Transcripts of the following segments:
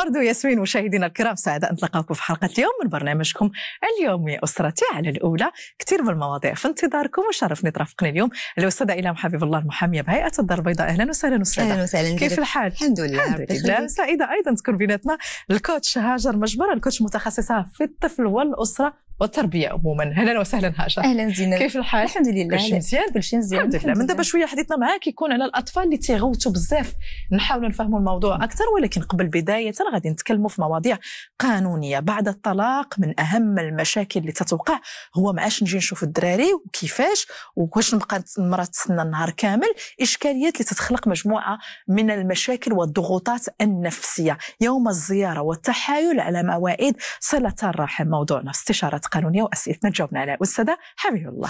وردو ياسمين مشاهدينا الكرام سعادة أن في حلقة اليوم من برنامجكم اليومي أسرتي على الأولى كثير من المواضيع في انتظاركم وشرفني ترافقني اليوم الأستاذة إلهام حبيب الله المحامية بهيئة الدار البيضاء أهلا وسهلا أستاذة أهلا وسهلا كيف الحال؟ الحمد لله الحمد لله سعيدة أيضا تكون بيناتنا الكوتش هاجر مجبر الكوتش متخصصة في الطفل والأسرة والتربيه عموما اهلا وسهلا هاجر اهلا زينب كيف الحال الحمد لله كلشي مزيان كلشي مزيان الحمد لله من دابا شويه حديثنا معاك يكون على الاطفال اللي تيغوتوا بزاف نحاولوا نفهموا الموضوع اكثر ولكن قبل بدايه غادي نتكلموا في مواضيع قانونيه بعد الطلاق من اهم المشاكل اللي تتوقع هو معاش نجي نشوف الدراري وكيفاش وكيفاش نبقى المراه تسنى النهار كامل اشكاليات اللي تتخلق مجموعه من المشاكل والضغوطات النفسيه يوم الزياره والتحايل على مواعيد صله الرحم موضوعنا استشاره قانونيه واسئلتنا جاوبنا عليها الاستاذه حبيب الله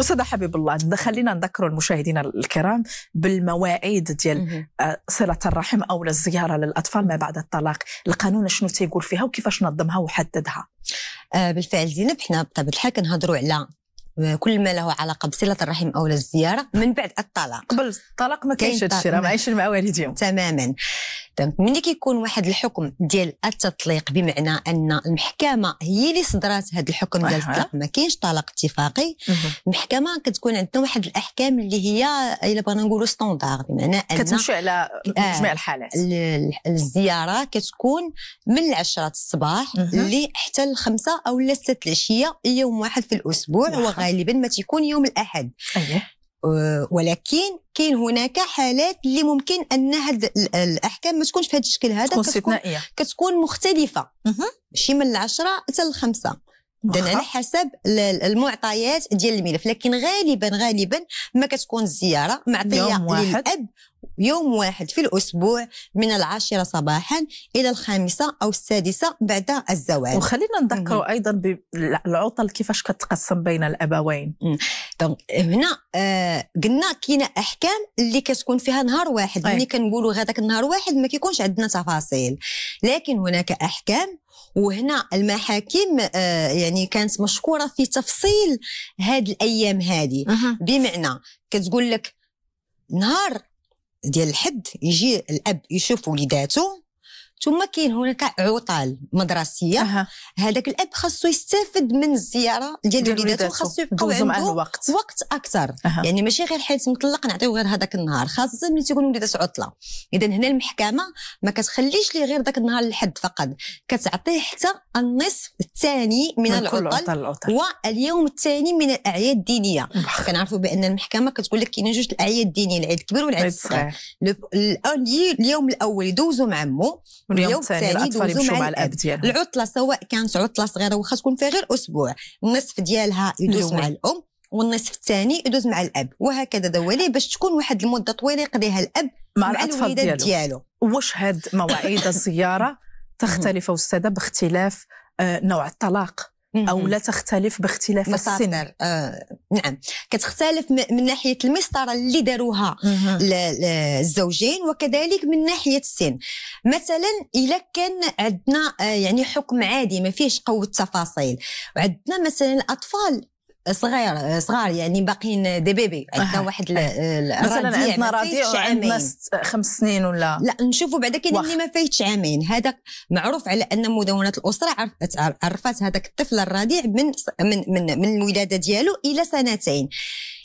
استاذه حبيب الله خلينا نذكر المشاهدين الكرام بالمواعيد ديال آه، صله الرحم او الزياره للاطفال ما بعد الطلاق القانون شنو تيقول فيها وكيفاش نظمها وحددها آه، بالفعل زينب حنا بطبيعه الحال كنهضروا على كل ما له علاقه بصله الرحم او الزياره من بعد الطلاق قبل الطلاق ما كاينش هذا الشيء راه ما عايشين مع والديهم تماما دونك ملي كيكون واحد الحكم ديال التطليق بمعنى ان المحكمه هي اللي صدرات هذا الحكم ديال الطلاق ما كاينش طلاق اتفاقي المحكمه كتكون عندنا واحد الاحكام اللي هي الا بغينا نقولوا ستوندار بمعنى ان كتمشي على آه، جميع الحالات الزياره كتكون من 10 الصباح اللي حتى الخمسة او لا 6 العشيه يوم واحد في الاسبوع وغالبا ما تيكون يوم الاحد أيه. آه، ولكن كاين هناك حالات اللي ممكن هاد الاحكام ما تكونش في هذا الشكل هذا تكون استثنائيه كتكون مختلفه شي من العشرة حتى الخمسة اذا على حسب المعطيات ديال الملف لكن غالبا غالبا ما كتكون الزياره معطيه للاب يوم واحد في الأسبوع من العاشرة صباحا إلى الخامسة أو السادسة بعد الزواج وخلينا نذكر أيضا بالعطل كيفاش كتقسم بين الأبوين دونك هنا آه قلنا كاينه أحكام اللي كتكون فيها نهار واحد ملي يعني كنقولوا هذاك النهار واحد ما كيكونش عندنا تفاصيل لكن هناك أحكام وهنا المحاكم آه يعني كانت مشكوره في تفصيل هاد الايام هذه بمعنى كتقول لك نهار ديال الحد يجي الاب يشوف وليداته ثم كاين هناك عطل مدرسيه أه. هذاك الاب خاصو يستافد من الزياره ديال وليداته خاصو يبقاو عنده الوقت وقت اكثر أه. يعني ماشي غير حيت مطلق نعطيو غير هذاك النهار خاصه ملي تيكون وليدات عطله اذا هنا المحكمه ما كتخليش ليه غير ذاك النهار الحد فقط كتعطيه حتى النصف الثاني من, من العطل واليوم الثاني من الاعياد الدينيه كنعرفوا بان المحكمه كتقول لك كاينين جوج الاعياد الدينيه العيد الكبير والعيد الصغير اليوم الاول يدوزو مع عمو واليوم الثاني الاطفال يمشوا مع الاب ديالهم العطله سواء كانت عطله صغيره واخا تكون فيها غير اسبوع النصف ديالها يدوز مع الام والنصف الثاني يدوز مع الاب وهكذا دوالي باش تكون واحد المده طويله يقضيها الاب مع, مع الاطفال ديالو, ديالو. واش هاد مواعيد الزياره تختلف استاذه باختلاف آه، نوع الطلاق او لا تختلف باختلاف السن آه نعم كتختلف من ناحيه المسطره اللي داروها الزوجين وكذلك من ناحيه السن مثلا الا كان عندنا آه، يعني حكم عادي ما فيهش قوه تفاصيل وعندنا مثلا الاطفال صغير صغار يعني باقيين دي بيبي عندنا واحد مثلا عندنا رضيع عندنا خمس سنين ولا لا نشوفوا بعدا كاين اللي ما فايتش عامين هذاك معروف على ان مدونه الاسره عرفت هذاك الطفل الرضيع من من من, من الولاده ديالو الى سنتين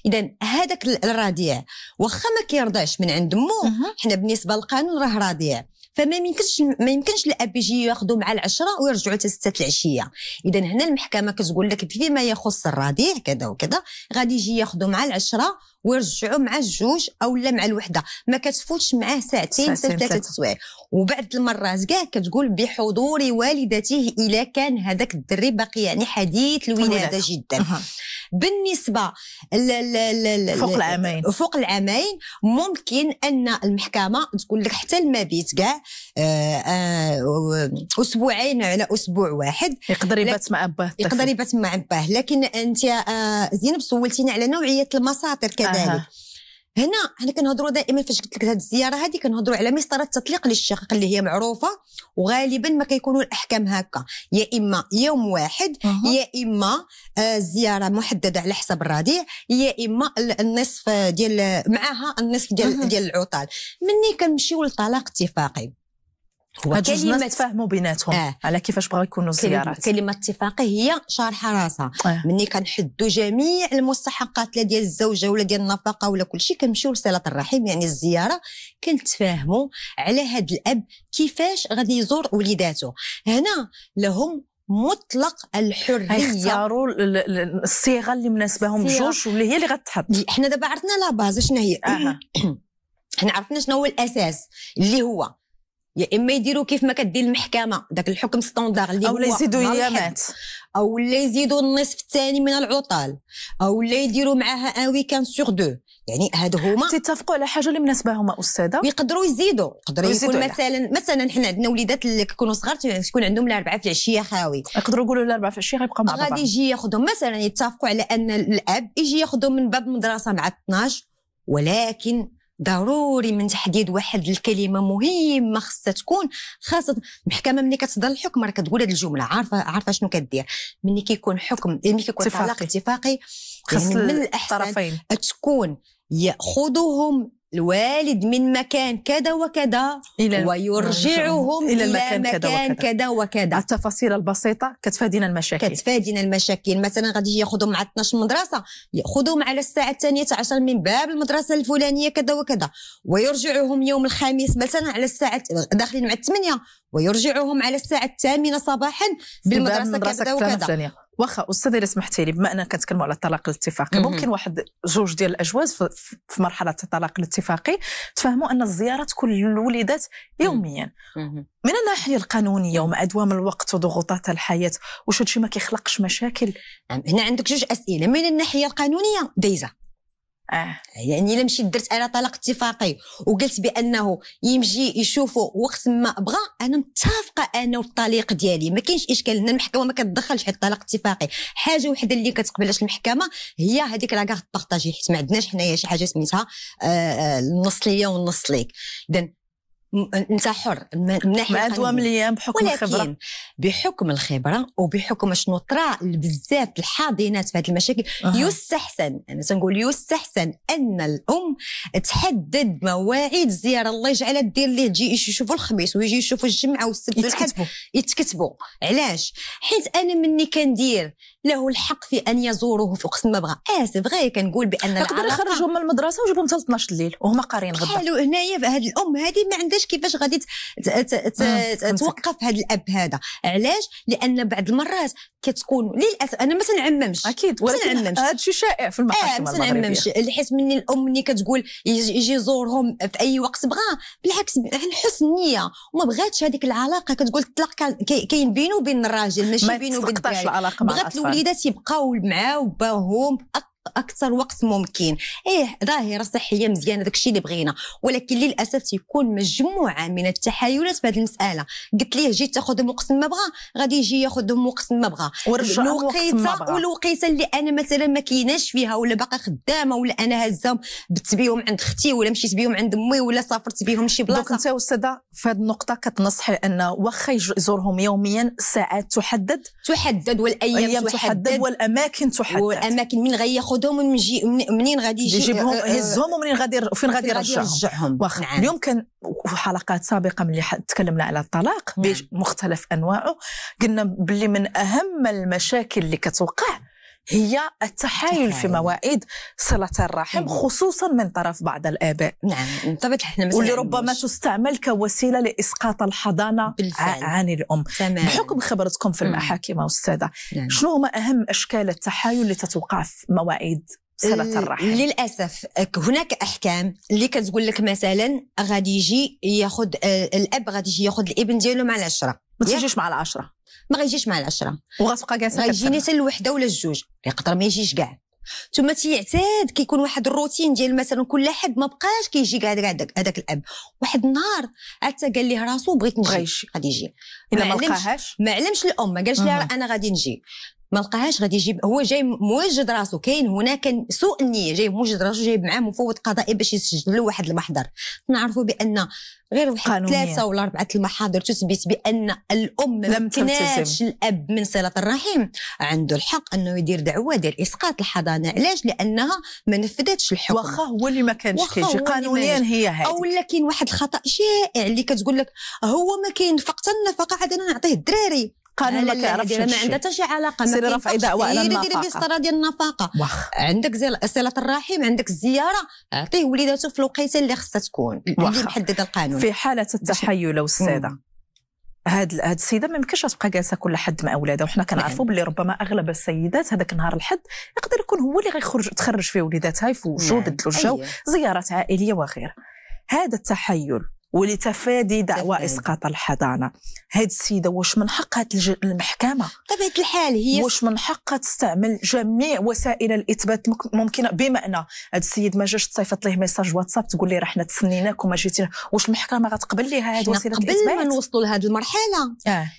اذا هذاك الرضيع واخا ما كيرضعش من عند مو حنا بالنسبه للقانون راه رضيع فما يمكنش ما يمكنش الاب يجي ياخذوا مع العشره ويرجعوا حتى سته العشيه اذا هنا المحكمه كتقول لك فيما يخص الرضيع كذا وكذا غادي يجي ياخذوا مع العشره ويرجعوا مع الجوج او لا مع الوحده ما كتفوتش معاه ساعتين حتى ثلاثه السوايع وبعد المرات كاع كتقول بحضور والدته الا كان هذاك الدري باقي يعني حديث الولاده جدا بالنسبه فوق العامين فوق العامين ممكن ان المحكمه تقول لك حتى المبيت كاع آه، آه، اسبوعين على اسبوع واحد يقدر يبات مع باه يقدر يبات مع باه لكن انت آه، زينب سولتيني على نوعيه المساطر ذلك هنا حنا كنهضروا دائما فاش قلت لك هذه الزياره هذه كنهضروا على مسطره التطليق للشقيق اللي هي معروفه وغالبا ما كيكونوا الاحكام هكا يا اما يوم واحد يا اما آه، زياره محدده على حسب الرضيع يا اما النصف ديال معاها النصف ديال ديال العطال مني كنمشيو للطلاق اتفاقي هو هاد كلمة تفاهموا بيناتهم آه. على كيفاش بغاو يكونوا الزيارات كلمة اتفاق هي شارحة راسها آه. مني كنحدوا جميع المستحقات لا ديال الزوجة ولا ديال النفقة ولا كل شيء كنمشيو لصلة الرحم يعني الزيارة كنتفاهموا على هذا الأب كيفاش غادي يزور وليداته هنا لهم مطلق الحريه يختاروا الصيغه اللي مناسبهم بجوج واللي هي اللي غتحط حنا دابا عرفنا لا باز شنو هي حنا عرفنا شنو هو الاساس اللي هو يا اما يديروا كيف ما كدير المحكمه داك الحكم ستوندار اللي او يزيدوا ايامات او لا يزيدوا النصف الثاني من العطل او لا يديروا معاها ان ويكاند سور دو يعني هادو هما تتفقوا على حاجه اللي مناسبه هما استاذه ويقدروا يزيدوا يقدروا يكون مثلا مثلا حنا عندنا وليدات اللي كيكونوا صغار تكون عندهم الاربعه في العشيه خاوي يقدروا يقولوا الاربعه في العشيه غيبقى مع بعض غادي يجي ياخذهم مثلا يتفقوا على ان الاب يجي ياخذهم من باب المدرسه مع 12 ولكن ضروري من تحديد واحد الكلمه مهمه خاصها تكون خاصه المحكمه ملي كتصدر الحكم راه كتقول هذه الجمله عارفه عارفه شنو كدير ملي كيكون حكم ملي كيكون اتفاقي. طلاق اتفاقي خاص يعني من الاحسن الطرفين تكون ياخذهم الوالد من مكان كذا وكذا إلى ويرجعهم إلى, إلى مكان, مكان كذا وكذا التفاصيل البسيطة كتفادينا المشاكل كتفادينا المشاكل مثلا غادي ياخذهم مع 12 مدرسة ياخذهم على الساعة الثانية عشر من باب المدرسة الفلانية كذا وكذا ويرجعهم يوم الخميس مثلا على الساعة داخلين مع الثمانية ويرجعهم على الساعة الثامنة صباحا بالمدرسة كذا وكذا واخا استاذه الا سمحتي لي بما اننا كنتكلموا على الطلاق الاتفاقي ممكن واحد جوج ديال الاجواز في مرحله الطلاق الاتفاقي تفهموا ان الزياره تكون للوليدات يوميا من الناحيه القانونيه ومع ادوام الوقت وضغوطات الحياه واش هادشي ما كيخلقش مشاكل هنا عندك جوج اسئله من الناحيه القانونيه دايزه آه. يعني الا مشيت درت انا طلاق اتفاقي وقلت بانه يمشي يشوفه وقت ما بغى انا متفقه انا والطليق ديالي ما كاينش اشكال هنا المحكمه ما كتدخلش حيت الطلاق اتفاقي حاجه وحده اللي كتقبلهاش المحكمه هي هذيك لاكارت كارت بارطاجي حيت ما عندناش حنايا شي حاجه سميتها آه, آه، النص ليا والنص ليك اذا انت حر من ناحيه ما دوام الايام بحكم ولكن الخبره بحكم الخبره وبحكم شنو طرا بزاف الحاضنات في هذه المشاكل أه. يستحسن انا تنقول يستحسن ان الام تحدد مواعيد زياره الله يجعلها دير ليه تجي يشوفوا الخميس ويجي يشوفوا الجمعه والسبت والحد يتكتبوا علاش حيت انا مني كندير له الحق في ان يزوره في وقت ما بغى اه سي فغي كنقول بان نقدر نخرجهم من المدرسه ويجيبهم حتى 12 الليل وهما قارين غدا قالوا هنايا هاد الام هذه ما عندهاش كيفاش غادي توقف هذا الاب هذا علاش لان بعض المرات كتكون للاسف انا ما تنعممش اكيد تنعممش هذا الشيء شائع في المحاكم آه ما تنعممش حيت مني الام ملي كتقول يجي يزورهم في اي وقت بغى بالعكس عن حسن نيه وما بغاتش هذيك العلاقه كتقول الطلاق كاين بينه وبين الراجل ماشي بينه وبين الدراري بغات وليدات يبقاو معاه وباهم اكثر وقت ممكن ايه ظاهره صحيه مزيانه داكشي اللي بغينا ولكن للاسف تيكون مجموعه من التحايلات في هذه المساله قلت ليه جيت تاخذهم وقت ما بغى غادي يجي ياخذهم وقت ما بغى الوقيته والوقيته اللي انا مثلا ما كايناش فيها ولا باقا خدامه ولا انا هزه بت بيهم عند اختي ولا مشيت بيهم عند امي ولا سافرت بيهم شي بلاصه دونك انت استاذه في هذه النقطه كتنصحي ان واخا يزورهم يوميا ساعات تحدد تحدد والايام تحدد, تحدد والاماكن تحدد والاماكن من غير من جي منين غادي يجي يجيبهم آه، آه، يهزهم ومنين غادي فين غادي يرجعهم واخا نعم. اليوم كان في حلقات سابقه ملي تكلمنا على الطلاق نعم. بمختلف انواعه قلنا بلي من اهم المشاكل اللي كتوقع هي التحايل في مواعيد صلة الرحم خصوصا من طرف بعض الآباء نعم طبعا احنا واللي ربما تستعمل كوسيلة لإسقاط الحضانة بالفعل. عن الأم تمام. بحكم خبرتكم في المحاكم أستاذة نعم. شنو هما أهم أشكال التحايل اللي تتوقع في مواعيد صلة آه، الرحم للأسف هناك أحكام اللي كتقول لك مثلا غادي يجي ياخذ آه، الأب غادي يجي ياخذ الابن ديالو مع العشرة ما تيجيش مع العشره ما غيجيش مع العشره وغتبقى جالسه غيجيني حتى الوحده ولا الجوج يقدر ما يجيش كاع ثم تيعتاد كيكون واحد الروتين ديال مثلا كل حد ما بقاش كيجي كاع هذاك الاب واحد النهار حتى قال ليه راسو بغيت نجي غادي يجي الا ما لقاهاش ما علمش الام ما قالش لها انا غادي نجي ما لقاهاش غادي يجيب هو جاي موجد راسو كاين هناك سوء النيه جاي موجد راسو جايب معاه مفوض قضائي باش يسجل له واحد المحضر نعرفوا بان غير واحد ثلاثه ولا اربعه المحاضر تثبت بان الام لم تمتنعش الاب من صله الرحم عنده الحق انه يدير دعوه ديال اسقاط الحضانه علاش لانها ما نفذتش الحكم واخا هو اللي ما كانش كيجي قانونيا هي هذه اولا كاين واحد الخطا شائع اللي كتقول لك هو ما كينفق حتى النفقه عاد انا نعطيه الدراري قانون ما كيعرفش ما عندها حتى شي علاقه ما سير رفع دعوى على النفقه ديري بيسطره ديال النفقه واخ. عندك صله الرحم عندك الزياره اعطيه وليداته في الوقيته اللي خصها تكون اللي محدده القانون في حاله التحيل الساده هاد هاد السيده ما يمكنش تبقى جالسه كل حد مع اولادها وحنا نعم. كنعرفوا باللي ربما اغلب السيدات هذاك نهار الحد يقدر يكون هو اللي غيخرج تخرج فيه وليداتها يفوجوا نعم. بدلوا الجو أيوة. زيارات عائليه وغيرها هذا التحيل ولتفادي دعوى اسقاط الحضانه هاد السيده واش من حقها المحكمه طبيعه الحال هي واش من حقها تستعمل جميع وسائل الاثبات ممكنه بمعنى هاد السيد ما جاش تصيفط ليه ميساج واتساب تقول لي راه حنا تسنيناك وما جيتي واش المحكمه غتقبل ليها هاد وسيله الاثبات قبل ما نوصلوا لهاد المرحله آه.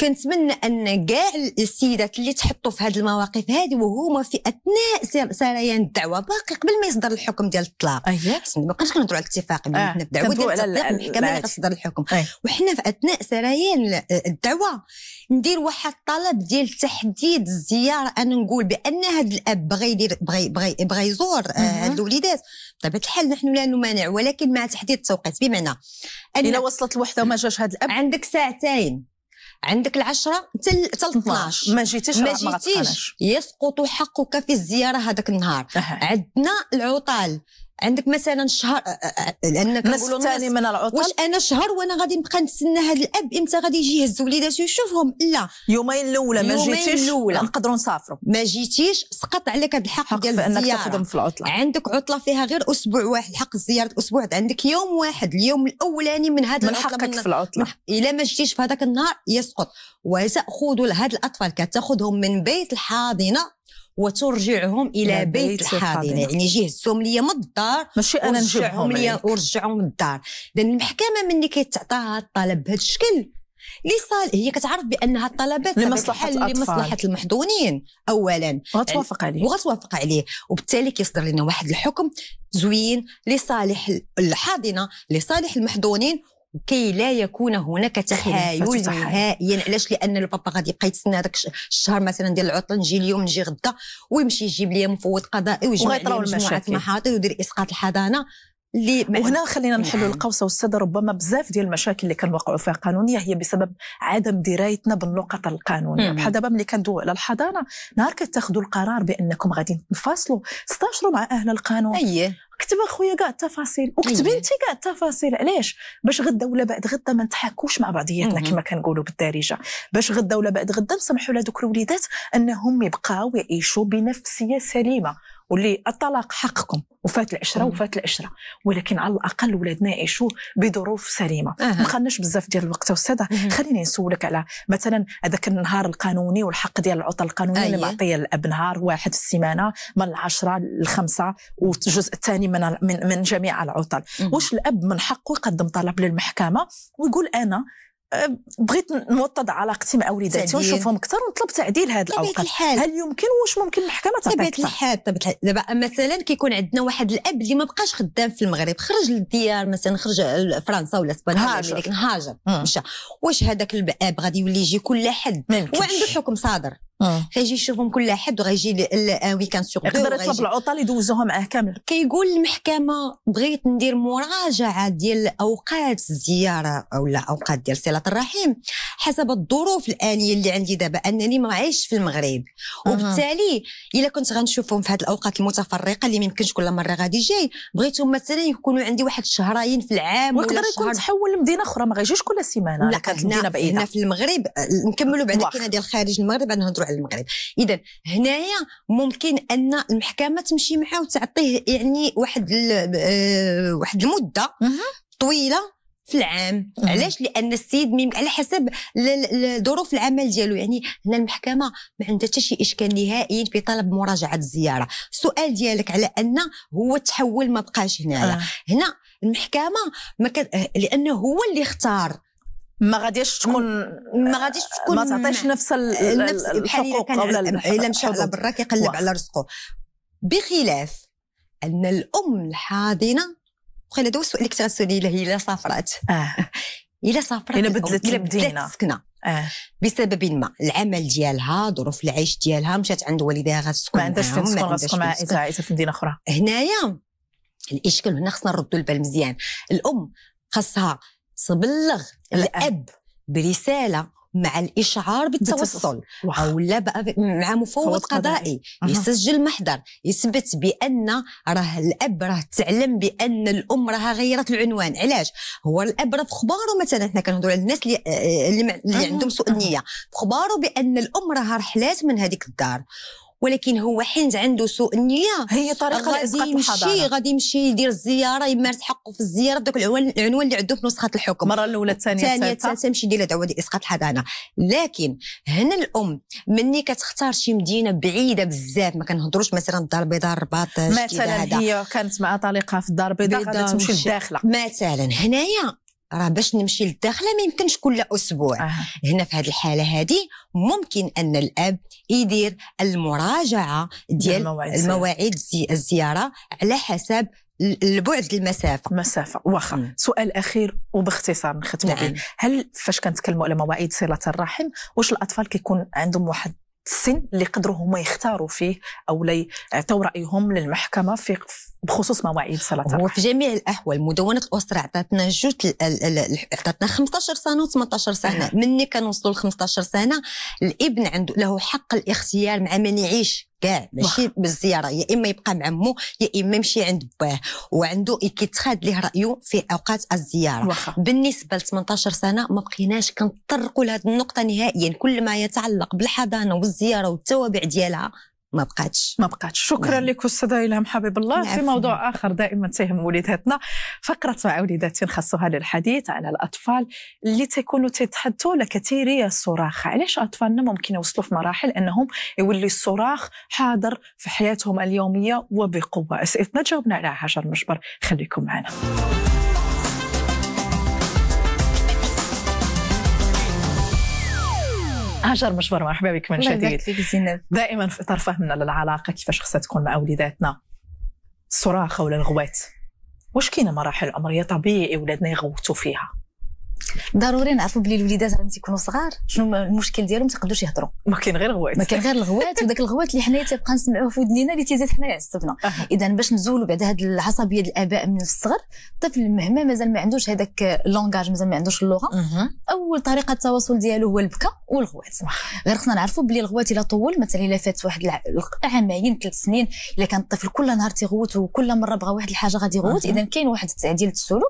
كنتمنى ان كاع السيدات اللي تحطوا في هذه المواقف هذه وهما في اثناء سريان الدعوه باقي قبل ما يصدر الحكم ديال الطلاق أيوة. ما بقاش كنهضروا آه. على الاتفاق آه. في الدعوه ديال الطلاق المحكمه اللي غتصدر الحكم أيه. وحنا في اثناء سريان الدعوه ندير واحد الطلب ديال تحديد الزياره انا نقول بان هذا الاب بغى يدير بغى بغى بغى يزور آه، هاد الوليدات بطبيعه الحال نحن لا نمانع ولكن مع تحديد التوقيت بمعنى ان الا وصلت الوحده وما جاش هذا الاب عندك ساعتين عندك العشرة تل تل 12 ما جيتيش ما جيتيش يسقط حقك في الزيارة هذاك النهار عندنا العطال عندك مثلا شهر لان مستني من العطل واش انا شهر وانا غادي نبقى نتسنى هذا الاب امتى غادي يجي يهز وليداتو يشوفهم لا يومين الاولى ما جيتيش نقدروا نسافروا ما جيتيش سقط عليك هذا الحق ديال انك تخدم في العطله عندك عطله فيها غير اسبوع واحد حق زياره اسبوع عندك يوم واحد اليوم الاولاني من هذا من حقك من في العطله الا ما جيتيش في هذاك النهار يسقط وتاخذ هاد الاطفال كتاخذهم من بيت الحاضنه وترجعهم الى بيت, بيت الحاضنه يعني يجي يهزهم ليا من الدار ماشي انا نجيبهم ليا ورجعهم للدار لان المحكمه ملي كيتعطاها الطلب بهذا الشكل صال هي كتعرف بانها الطلبات لمصلحه الأطفال. لمصلحه المحضونين اولا وغتوافق عليه وغتوافق عليه وبالتالي كيصدر لنا واحد الحكم زوين لصالح الحاضنه لصالح المحضونين كي لا يكون هناك تحايل نهائيا علاش لان البابا غادي يبقى يتسنى هذاك الشهر مثلا ديال العطله نجي اليوم نجي غدا ويمشي يجيب لي مفوض قضائي ويجمع لي مجموعه محاضر ويدير اسقاط الحضانه اللي وهنا خلينا نحلوا القوس والسد ربما بزاف ديال المشاكل اللي كنوقعوا فيها قانونيه هي بسبب عدم درايتنا بالنقط القانونيه بحال دابا ملي كندو على الحضانه نهار كتاخذوا القرار بانكم غادي تنفصلوا استشروا مع اهل القانون أيه. كتب اخويا كاع التفاصيل وكتب انت إيه. كاع التفاصيل علاش باش غدا ولا بعد غدا ما نتحاكوش مع بعضياتنا كما كنقولوا بالدارجه باش غدا ولا بعد غدا نسمحوا لهذوك الوليدات انهم يبقاو يعيشوا بنفسيه سليمه واللي الطلاق حقكم وفات العشره وفات العشره ولكن على الاقل ولادنا يعيشوا بظروف سليمه ما خلناش بزاف ديال الوقت استاذه خليني نسولك على مثلا هذاك النهار القانوني والحق ديال العطل القانوني اللي معطيه الاب نهار واحد في السيمانه من العشره للخمسه والجزء الثاني من, من جميع العطل واش الاب من حقه يقدم طلب للمحكمه ويقول انا بغيت نوطد علاقتي مع وليداتي ونشوفهم اكثر ونطلب تعديل هذه الاوقات هل يمكن واش ممكن المحكمه تعطي طبيعه الحال طبيعه الحال دابا مثلا كيكون عندنا واحد الاب اللي ما بقاش خدام في المغرب خرج للديار مثلا خرج لفرنسا ولا اسبانيا هاجر هاجر مشى واش هذاك الاب غادي يولي يجي كل حد وعنده حكم صادر آه. غيجي يشوفهم كل احد وغيجي ويكاند سور آه، يقدر يطلب العطل يدوزوها معاه كامل كيقول المحكمه بغيت ندير مراجعه ديال اوقات الزياره ولا اوقات ديال صله الرحم حسب الظروف الانيه اللي عندي دابا انني ما عايش في المغرب وبالتالي الا كنت غنشوفهم في هذه الاوقات المتفرقه اللي ممكنش كل مره غادي جاي بغيتهم مثلا يكونوا عندي واحد شهرين في العام ويقدر يكون تحول لمدينه اخرى ما غيجوش كل سيمانه لا كانت مدينه بعيده هنا في المغرب آه، نكملوا بعد كاينه ديال خارج المغرب غنهضروا على المغرب اذا هنايا ممكن ان المحكمه تمشي معاه وتعطيه يعني واحد آه، واحد المده طويله في العام علاش لان السيد ميم على حسب ظروف العمل ديالو يعني هنا المحكمه ما عندها حتى شي اشكال نهائي في طلب مراجعه الزياره السؤال ديالك على ان هو تحول ما بقاش هنايا آه. هنا المحكمه ما كان آه، لانه هو اللي اختار ما غاديش تكون ما غاديش تكون ما تعطيش نفس الحقوق الا مشى على برا كيقلب على رزقه بخلاف ان الام الحاضنه وخا هذا هو السؤال اللي كنت غنسولني هي الا سافرات آه. الا سافرات الا بدلت سكنه آه. بسبب ما العمل ديالها ظروف العيش ديالها مشات عند والديها غتسكن ما عندهاش تسكن غتسكن مع عائلتها في مدينه اخرى هنايا الاشكال هنا خصنا نردوا البال مزيان الام خاصها تبلغ الاب برساله مع الاشعار بالتوصل او لا مع مفوض قضائي يسجل محضر يثبت بان راه الاب راه تعلم بان الام راها غيرت العنوان علاش هو الاب راه بخباره مثلا حنا كنهضروا على الناس اللي اللي, اللي عندهم سوء النيه بخباره بان الام راها رحلات من هذيك الدار ولكن هو حين عنده سوء النيه هي طريقه لاسقاط يمشي غادي يمشي يدير الزياره يمارس حقه في الزياره دوك العنوان اللي عنده في نسخه الحكم المره الاولى الثانيه الثانيه الثالثه يمشي يدير دعوه ديال اسقاط الحضانه لكن هنا الام مني كتختار شي مدينه بعيده بزاف ما كنهضروش مثلا الدار البيضاء الرباط مثلا هي كانت مع طليقها في الدار البيضاء غادي تمشي للداخله مثلا هنايا راه باش نمشي للداخله ما يمكنش كل اسبوع آه. هنا في هذه الحاله هذه ممكن ان الاب يدير المراجعه ديال المواعيد الزياره على حسب البعد المسافه مسافه واخا سؤال اخير وباختصار نختموا نعم. به هل فاش كنتكلموا على مواعيد صله الرحم واش الاطفال كيكون عندهم واحد السن اللي قدروا هما يختاروا فيه او لي رايهم للمحكمه في بخصوص مواعيد صلاه الرحم وفي جميع الاحوال مدونه الاسره عطاتنا جوج عطاتنا 15 سنه و18 سنه مني كنوصلوا ل 15 سنه الابن عنده له حق الاختيار مع من يعيش كاع ماشي بالزياره يا اما يبقى مع مو يا اما يمشي عند باه وعنده كيتخاد ليه رايه في اوقات الزياره وخا. بالنسبه ل 18 سنه ما بقيناش كنطرقوا لهذه النقطه نهائيا كل ما يتعلق بالحضانه والزياره والتوابع ديالها ما بقاتش ما بقاتش شكرا نعم. لك استاذه الهام حبيب الله نعم. في موضوع اخر دائما تهم وليداتنا فقره مع وليدات نخصها للحديث على الاطفال اللي تيكونوا تيتحدثوا على كثيريه الصراخ علاش اطفالنا ممكن يوصلوا في مراحل انهم يولي الصراخ حاضر في حياتهم اليوميه وبقوه اسئلتنا جاوبنا على حجر مجبر خليكم معنا هاجر مشبر مرحبا بك من جديد دائما في اطار فهمنا للعلاقه كيفاش خصها تكون مع وليداتنا الصراخه ولا الغوات واش كاينه مراحل عمريه طبيعي ولادنا يغوتوا فيها ضروري نعرفوا بلي الوليدات راه تيكونوا صغار شنو المشكل ديالهم ما تيقدروش يهضروا ما كاين غير الغوات ما كاين غير الغوات وداك الغوات اللي حنايا تيبقى نسمعوه في ودنينا اللي تيزيد حنايا عصبنا اذا باش نزولوا بعد هذه العصبيه الاباء من الصغر الطفل مهما مازال ما عندوش هذاك لونغاج مازال ما عندوش اللغه اول طريقه التواصل ديالو هو البكا والغوات غير خصنا نعرفوا بلي الغوات الا طول مثلا الا فات واحد عامين ثلاث سنين الا كان الطفل كل نهار تيغوت وكل مره بغى واحد الحاجه غادي يغوت اذا كاين واحد التعديل السلوك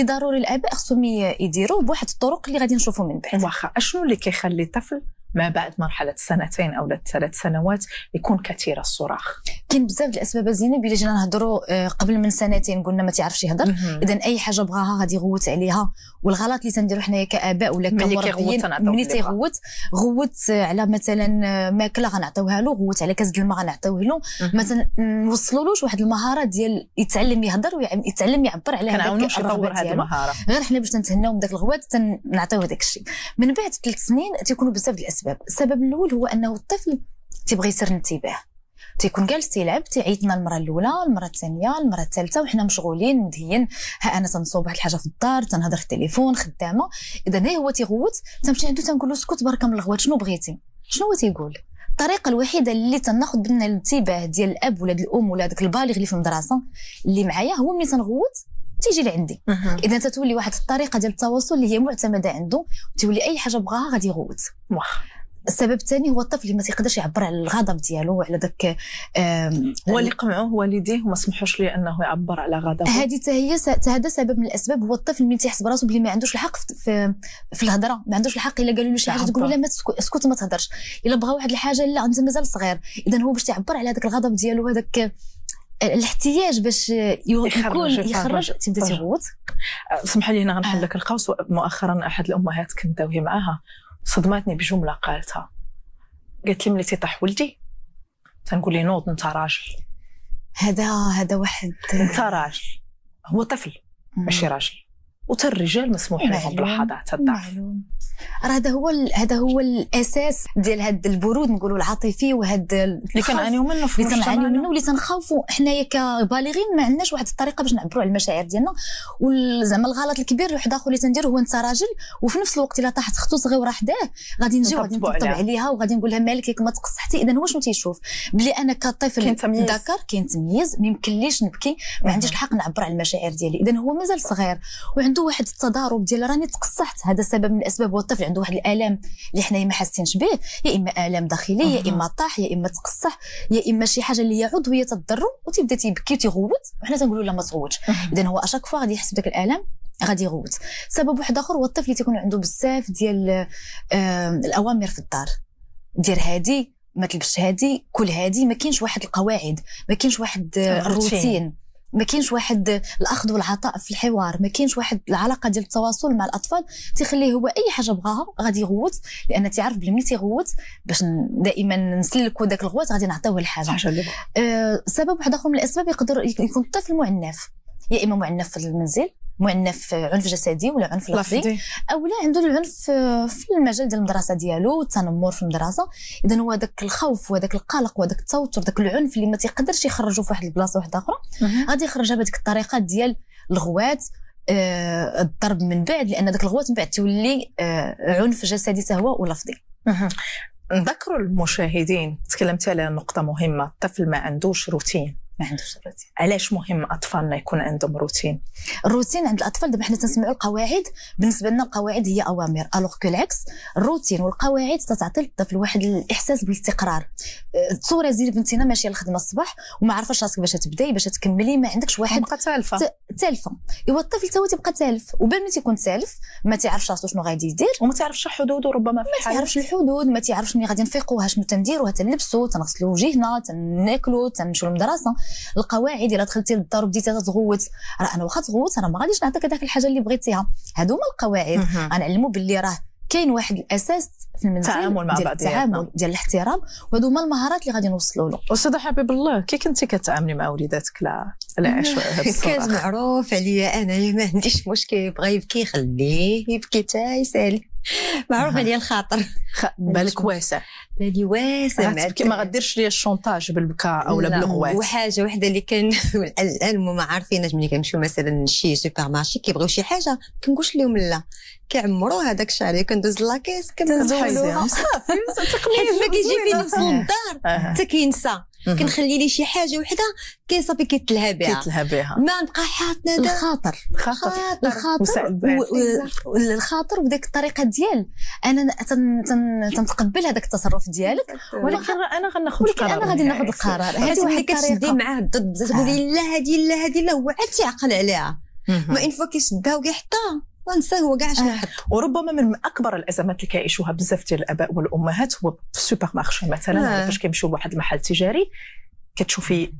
اللي ضروري الاباء خصهم يديروا نعالجوه بواحد الطرق اللي غادي نشوفوا من بعد واخا اشنو اللي كيخلي الطفل ما بعد مرحلة سنتين أو ثلاث سنوات يكون كثير الصراخ كاين بزاف الأسباب زينب إلا جينا نهضروا آه، قبل من سنتين قلنا ما تعرفش يهضر إذا أي حاجة بغاها غادي يغوت عليها والغلط اللي تنديرو حنايا كاباء ولا كمربيين ملي تيغوت غوت على مثلا ماكله غنعطيوها له غوت على كاس الماء غنعطيوه له ما نوصلولوش واحد المهاره ديال يتعلم يهضر ويتعلم يعبر على هذاك يطور هذه المهاره غير حنا باش تنتهناو من داك الغوات تنعطيوه هذاك الشيء من بعد ثلاث سنين تيكونوا بزاف الاسباب السبب الاول هو انه الطفل تيبغي يسر انتباه تيكون جالس تيلعب تيعيطنا المره الاولى المره الثانيه المره الثالثه وحنا مشغولين مدهين ها انا تنصوب واحد الحاجه في الدار تنهضر في التليفون خدامه اذا هي هو تيغوت تنمشي عنده تنقول له اسكت برك من الغوات شنو بغيتي شنو هو تيقول الطريقه الوحيده اللي تناخذ منها الانتباه ديال الاب ولا الام ولا داك البالغ اللي في المدرسه اللي معايا هو ملي تنغوت تيجي لعندي اذا تتولي واحد الطريقه ديال التواصل اللي هي معتمده عنده تولي اي حاجه بغاها غادي يغوت السبب الثاني هو الطفل اللي ما تيقدرش يعبر على الغضب ديالو وعلى ذاك هو اللي قمعوه والديه وما سمحوش ليه انه يعبر على غضبه هذه حتى هي هذا سبب من الاسباب هو الطفل اللي تيحس براسو بلي ما عندوش الحق في في الهضره ما عندوش الحق الا قالوا له شي حاجه تقول له ما اسكت ما تهضرش الا بغى واحد الحاجه لا انت مازال صغير اذا هو باش يعبر على هذاك الغضب ديالو هذاك الاحتياج باش يكون يخرج تبدا تغوت آه، سمح لي هنا آه. غنحل لك القوس مؤخرا احد الامهات كنت داويه معاها صدمتني بجملة قالتها قالت لي ملي تيطيح ولدي تنقول لي نوض انت راجل هذا هذا واحد انت راجل هو طفل ماشي راجل وتا الرجال مسموح لهم بلحظات الضعف راه هذا هو هذا هو الاساس ديال هاد البرود نقولوا العاطفي وهاد اللي كنعانيو منه في اللي كنعانيو منه واللي تنخافوا حنايا كبالغين ما عندناش واحد الطريقه باش نعبروا على المشاعر ديالنا وزعما الغلط الكبير واحد اخر اللي تندير هو انت راجل وفي نفس الوقت الا طاحت خطو صغيره حداه غادي نجي وغادي نطبطب عليها وغادي نقول لها مالك ياك ما تقصحتي اذا هو شنو تيشوف بلي انا كطفل ذكر كاين تمييز ما يمكنليش نبكي ما عنديش الحق نعبر على المشاعر ديالي اذا هو مازال صغير وعند عنده واحد التضارب ديال راني تقصحت هذا سبب من الاسباب هو الطفل عنده واحد الالم اللي حنايا ما حاسينش به يا اما الام داخلي أه. يا اما طاح يا اما تقصح يا اما شي حاجه اللي هي عضويه تضرو وتبدا تيبكي وتيغوت وحنا تنقولوا لا ما تغوتش اذا هو اشاك فوا غادي يحس بداك الالم غادي يغوت سبب واحد اخر هو الطفل اللي تيكون عنده بزاف ديال الاوامر في الدار دير هادي ما تلبسش هادي كل هادي ما كاينش واحد القواعد ما كاينش واحد آه، الروتين ما كاينش واحد الاخذ والعطاء في الحوار ما كاينش واحد العلاقه ديال التواصل مع الاطفال تيخليه هو اي حاجه بغاها غادي يغوت لان تيعرف بلي ملي تيغوت باش دائما نسلكو داك الغوت غادي نعطيوه الحاجه أه سبب واحد اخر من الاسباب يقدر يكون الطفل معنف يا اما معنف في المنزل معنف عنف جسدي ولا عنف لفظي او لا عنده العنف في المجال ديال المدرسه ديالو التنمر في المدرسه اذا هو هذاك الخوف وهذاك القلق وهذاك التوتر ذاك العنف اللي ما تيقدرش يخرجه في واحد البلاصه واحده اخرى غادي يخرجها بهذيك الطريقه ديال الغوات آه الضرب من بعد لان داك الغوات من بعد تولي آه عنف جسدي هو ولفظي نذكر المشاهدين تكلمت على نقطه مهمه الطفل ما عندوش روتين ما عندوش الروتين علاش مهم اطفالنا يكون عندهم روتين الروتين عند الاطفال دابا حنا تنسمعوا القواعد بالنسبه لنا القواعد هي اوامر الوغ كو العكس الروتين والقواعد تتعطي للطفل واحد الاحساس بالاستقرار تصوري آه، زين بنتنا ماشيه للخدمه الصباح وما عارفاش راسك باش تبداي باش تكملي ما عندكش واحد تبقى تالفه تالفه ايوا الطفل تا هو تيبقى تالف وبال ما تيكون تالف ما تيعرفش راسو شنو غادي يدير وما تيعرفش حدوده ربما في ما تيعرفش الحدود ما تيعرفش ملي غادي نفيقوها شنو تنديروها تنلبسو تنغسلو وجهنا تناكلو تنمشيو للمدرسه القواعد الا دخلتي للدار وبديتي تغوت راه انا واخا تغوت انا ما غاديش نعطيك هذاك الحاجه اللي بغيتيها هادو هما القواعد غنعلمو باللي راه كاين واحد الاساس في المنزل التعامل مع بعض التعامل ديال الاحترام وهادو هما المهارات اللي غادي نوصلوا له استاذه حبيب الله كي كنتي كتعاملي مع وليداتك لا لا كان معروف عليا انا ما عنديش مشكل يبغى يبكي خليه يبكي تا يسالي معروفه ديال الخاطر بالك واسع بالي واسع ما غديرش ليا الشونتاج بالبكاء او بالغواس وحاجه وحده اللي كان الان ما عارفينش ملي كنمشيو مثلا شي سوبر مارشي كيبغيو شي حاجه كنقولش لهم لا كيعمروا هذاك الشعر كندوز لاكيس كنزولوها صافي ما كيجي فين الدار حتى كينسى كنخلي لي شي حاجه وحده كي صافي كيتلهى بها كيتلهى بها ما نبقى حاط الخاطر الخاطر الخاطر الخاطر وبديك الطريقه ديال انا تنتقبل هذاك التصرف ديالك ولكن انا غناخذ القرار انا غادي ناخذ القرار هذه واحد كتشدي معاه ضد تقولي لا هذه لا هذه لا هو عاد تيعقل عليها ما ان فوا كيشدها وكيحطها هو كاع شنو حط وربما من اكبر الازمات اللي كيعيشوها بزاف ديال الاباء والامهات هو في السوبر مارشي مثلا آه. فاش كيمشيو لواحد المحل تجاري كتشوفي